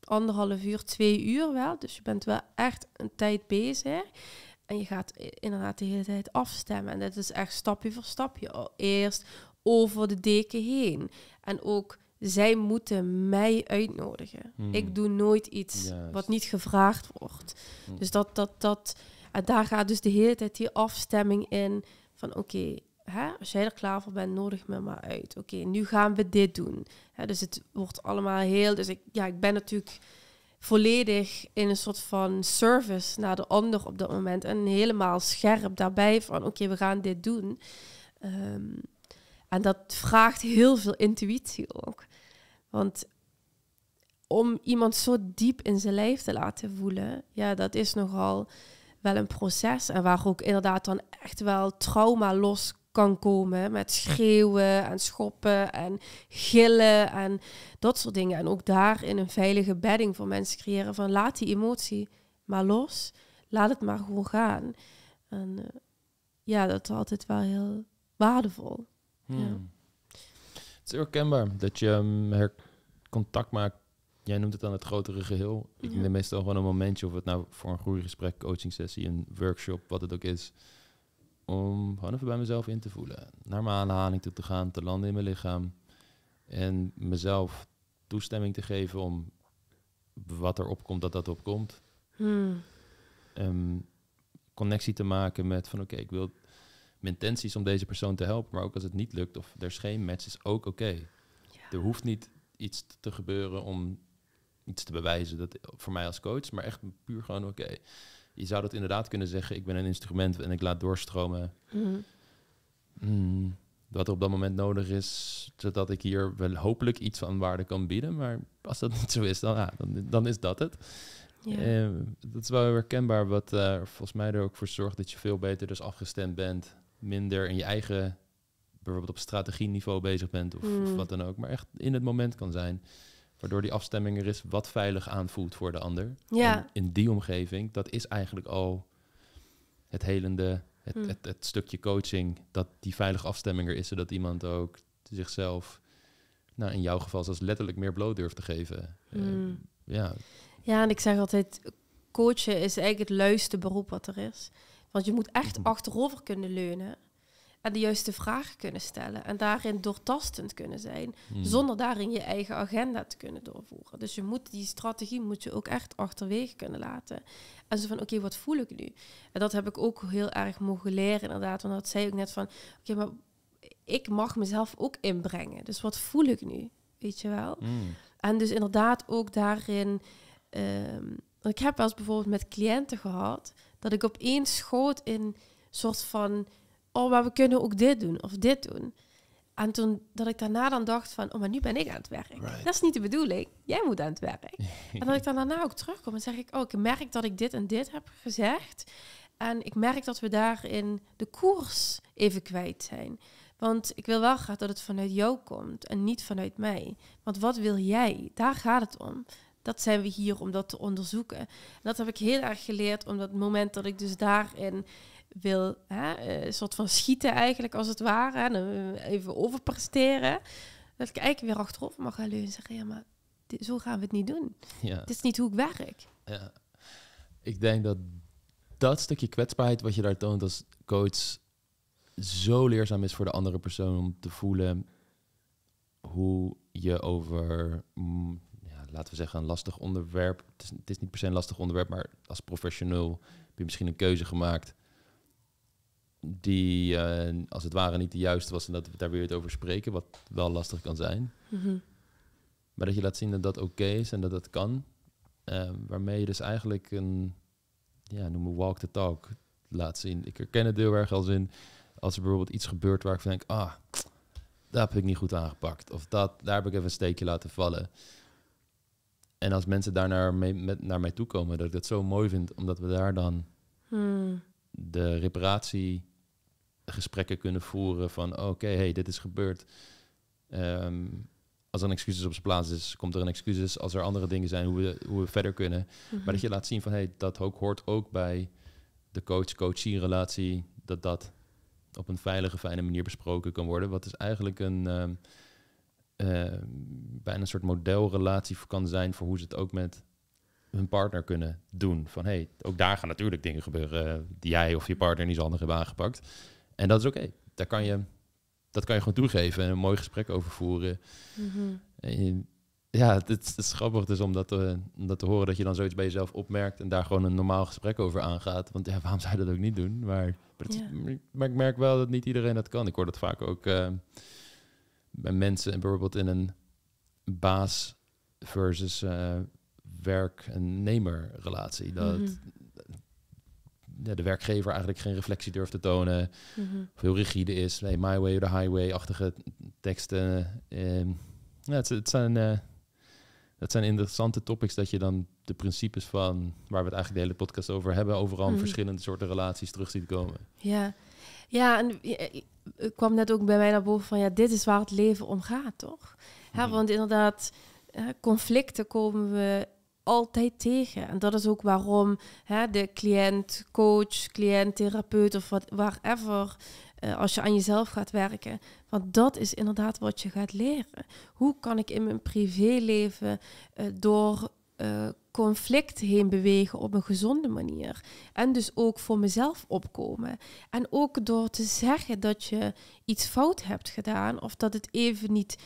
Speaker 2: anderhalf uur, twee uur wel. Dus je bent wel echt een tijd bezig. En je gaat inderdaad de hele tijd afstemmen. En dat is echt stapje voor stapje. Eerst over de deken heen. En ook zij moeten mij uitnodigen. Hmm. Ik doe nooit iets wat niet gevraagd wordt. Hmm. Dus dat, dat, dat. En daar gaat dus de hele tijd die afstemming in. Van oké, hè, als jij er klaar voor bent, nodig me maar uit. Oké, nu gaan we dit doen. dus het wordt allemaal heel. Dus ik, ja, ik ben natuurlijk volledig in een soort van service naar de ander op dat moment. En helemaal scherp daarbij van oké, we gaan dit doen. Ehm, en dat vraagt heel veel intuïtie ook. Want om iemand zo diep in zijn lijf te laten voelen, ja, dat is nogal wel een proces. En waar ook inderdaad dan echt wel trauma los kan komen met schreeuwen en schoppen en gillen en dat soort dingen. En ook daar in een veilige bedding voor mensen creëren van laat die emotie maar los, laat het maar gewoon gaan. En eh, ja, dat is altijd wel heel waardevol. Hmm. Ja.
Speaker 1: Het is herkenbaar dat je ehm, contact maakt Jij noemt het dan het grotere geheel. Ik neem meestal gewoon een momentje, of het nou voor een groeigesprek, coaching sessie, een workshop, wat het ook is om gewoon even bij mezelf in te voelen. Naar mijn aanhaling toe te gaan, te landen in mijn lichaam. En mezelf toestemming te geven om wat er opkomt, dat dat opkomt. Hmm. Ehm, connectie te maken met van oké, ik wil mijn intenties om deze persoon te helpen, maar ook als het niet lukt of er is geen match, is ook oké. Er hoeft niet iets te gebeuren om iets te bewijzen. Dat voor mij als coach, maar echt puur gewoon oké je zou dat inderdaad kunnen zeggen, ik ben een instrument en ik laat doorstromen. Hmm, wat er op dat moment nodig is, zodat ik hier wel hopelijk iets van waarde kan bieden. Maar als dat niet zo is, dan, ah, dan, dan, is dat het. Ja. Ehm, dat is wel herkenbaar, wat uh, volgens mij er ook voor zorgt dat je veel beter dus afgestemd bent. Minder in je eigen, bijvoorbeeld op strategieniveau bezig bent of, of hmm. wat dan ook. Maar echt in het moment kan zijn. Waardoor die afstemming er is wat veilig aanvoelt voor de ander. Ja. in die omgeving, dat is eigenlijk al het helende, het, hm. het, het, stukje coaching, dat die veilige afstemming er is, zodat iemand ook zichzelf, nou in jouw geval zelfs letterlijk meer bloot durft te geven. Hm. Eh, ja.
Speaker 2: ja, en ik zeg altijd, coachen is eigenlijk het luiste beroep wat er is. Want je moet echt mhm. achterover kunnen leunen en de juiste vragen kunnen stellen en daarin doortastend kunnen zijn, hmm. zonder daarin je eigen agenda te kunnen doorvoeren. Dus je moet die strategie moet je ook echt achterwege kunnen laten. En zo van, oké, wat voel ik nu? En dat heb ik ook heel erg mogen leren, inderdaad. Want dat zei ik net van, oké, maar ik mag mezelf ook inbrengen. Dus wat voel ik nu? Weet je wel? Hmm. En dus inderdaad ook daarin... Ehm, ik heb wel eens bijvoorbeeld met cliënten gehad dat ik opeens schoot in soort van oh, maar we kunnen ook dit doen of dit doen. En toen dat ik daarna dan dacht van, oh, maar nu ben ik aan het werk. Dat is niet de bedoeling. Jij moet aan het werk. en dat ik dan daarna ook terugkom en zeg ik, oh, ik merk dat ik dit en dit heb gezegd. En ik merk dat we daarin de koers even kwijt zijn. Want ik wil wel graag dat het vanuit jou komt en niet vanuit mij. Want wat wil jij? Daar gaat het om. Dat zijn we hier om dat te onderzoeken. En dat heb ik heel erg geleerd, omdat het moment dat ik dus daarin wil hè, een eh, soort van schieten eigenlijk als het ware. En even overpresteren. Dat ik eigenlijk weer achterop mag gaan en zeggen, ja, maar zo gaan we het niet doen. Ja. Dit is niet hoe ik werk.
Speaker 1: Ja. Ik denk dat dat stukje kwetsbaarheid wat je daar toont als coach zo leerzaam is voor de andere persoon om te voelen hoe je over, mm, ja, laten we zeggen, een lastig onderwerp. Het is, het is, niet per se een lastig onderwerp, maar als professioneel heb je misschien een keuze gemaakt die eh, als het ware niet de juiste was en dat we daar weer het over spreken, wat wel lastig kan zijn. Mhm. Maar dat je laat zien dat dat oké is en dat dat kan. Uh, waarmee je dus eigenlijk een, ja, noem me walk the talk laat zien. Ik herken het heel erg als in, als er bijvoorbeeld iets gebeurt waar ik van denk, ah, daar heb ik niet goed aangepakt. Of dat, daar heb ik even een steekje laten vallen. En als mensen daar naar, mee, met, naar mij toe komen, dat ik dat zo mooi vind, omdat we daar dan hmm. de reparatie gesprekken kunnen voeren van oké, hey, dit is gebeurd. Ehm, als er een excuses op zijn plaats is, komt er een excuses. Als er andere dingen zijn, hoe we, hoe we verder kunnen. Mhm. Maar dat je laat zien van hey, dat ook hoort ook bij de coach-coachie relatie. Dat dat op een veilige, fijne manier besproken kan worden. Wat is eigenlijk een um, bijna een soort modelrelatie kan zijn voor hoe ze het ook met hun partner kunnen doen. Van hey, ook daar gaan natuurlijk dingen gebeuren eh, die jij of je partner niet zo handig hebben aangepakt. En dat is oké. Daar kan je, dat kan je gewoon toegeven en een mooi gesprek over voeren. Mhm. ja, het, is grappig dus om dat, te, te, horen dat je dan zoiets bij jezelf opmerkt en daar gewoon een normaal gesprek over aangaat. Want ja, waarom zou je dat ook niet doen? Maar, ik merk wel dat niet iedereen dat kan. Ik hoor dat vaak ook eh, bij mensen bijvoorbeeld in een baas versus uh, eh, werk- relatie. Dat, mhm de werkgever eigenlijk geen reflectie durft te tonen. Mm Of heel rigide is. Nee, my way of the highway-achtige teksten. Um, ja, het, het zijn, uh, zijn interessante topics dat je dan de principes van... waar we het eigenlijk de hele podcast over hebben... overal mhm. verschillende soorten relaties terug ziet komen.
Speaker 2: Ja, ja en het kwam net ook bij mij naar boven van... ja, dit is waar het leven om gaat, toch? Ja, mhm. want inderdaad, eh, conflicten komen we altijd tegen. En dat is ook waarom hè, de cliënt, coach, cliënt, therapeut of wat, whatever, eh, als je aan jezelf gaat werken. Want dat is inderdaad wat je gaat leren. Hoe kan ik in mijn privéleven eh, door eh, conflict heen bewegen op een gezonde manier? En dus ook voor mezelf opkomen. En ook door te zeggen dat je iets fout hebt gedaan of dat het even niet.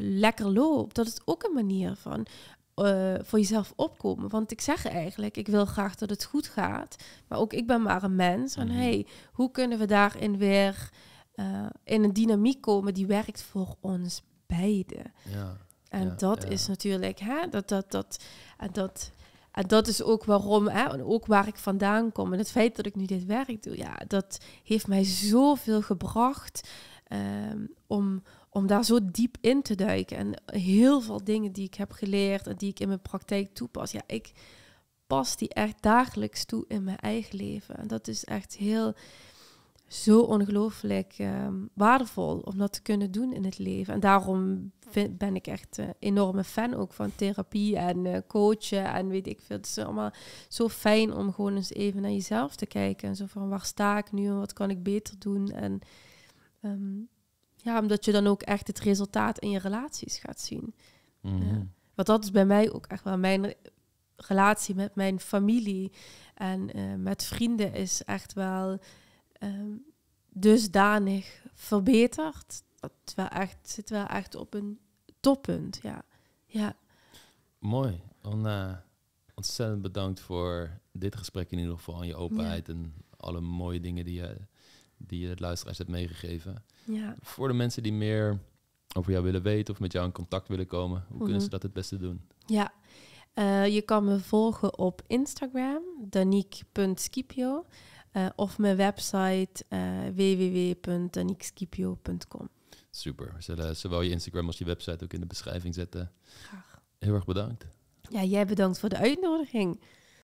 Speaker 2: lekker loopt. Dat is ook een manier van eh, voor jezelf opkomen. Want ik zeg eigenlijk, ik wil graag dat het goed gaat. Maar ook ik ben maar een mens. En mhm. hey, hoe kunnen we daarin weer eh, in een dynamiek komen die werkt voor ons beiden? Ja, en dat is natuurlijk, hè, dat, dat, dat, en dat, en dat is ook waarom, hè, en ook waar ik vandaan kom. En het feit dat ik nu dit werk doe, ja, dat heeft mij zoveel gebracht ehm, om om daar zo diep in te duiken. En heel veel dingen die ik heb geleerd en die ik in mijn praktijk toepas. Ja, ik pas die echt dagelijks toe in mijn eigen leven. En dat is echt heel zo ongelooflijk ehm, waardevol om dat te kunnen doen in het leven. En daarom vind, ben ik echt een enorme fan ook van therapie en eh, coachen en weet ik veel. Het is allemaal zo fijn om gewoon eens even naar jezelf te kijken. En zo van waar sta ik nu en wat kan ik beter doen. En ehm, ja, omdat je dan ook echt het resultaat in je relaties gaat zien. Mm Want dat is bij mij ook echt wel mijn relatie met mijn familie en eh, met vrienden is echt wel ehm, dusdanig verbeterd. Dat wel echt, zit wel echt op een toppunt, ja. ja.
Speaker 1: Mooi. Anna, eh, ontzettend bedankt voor dit gesprek in ieder geval. En je openheid en alle mooie dingen die je, die je het luisteraars hebt meegegeven. Ja. Voor de mensen die meer over jou willen weten of met jou in contact willen komen, hoe kunnen mhm. ze dat het beste doen?
Speaker 2: Ja, eh, je kan me volgen op Instagram, Daniek. Uh, eh, of mijn website uh,
Speaker 1: Super. We zullen zowel je Instagram als je website ook in de beschrijving zetten. Graag. Heel erg bedankt.
Speaker 2: Ja, jij bedankt voor de uitnodiging.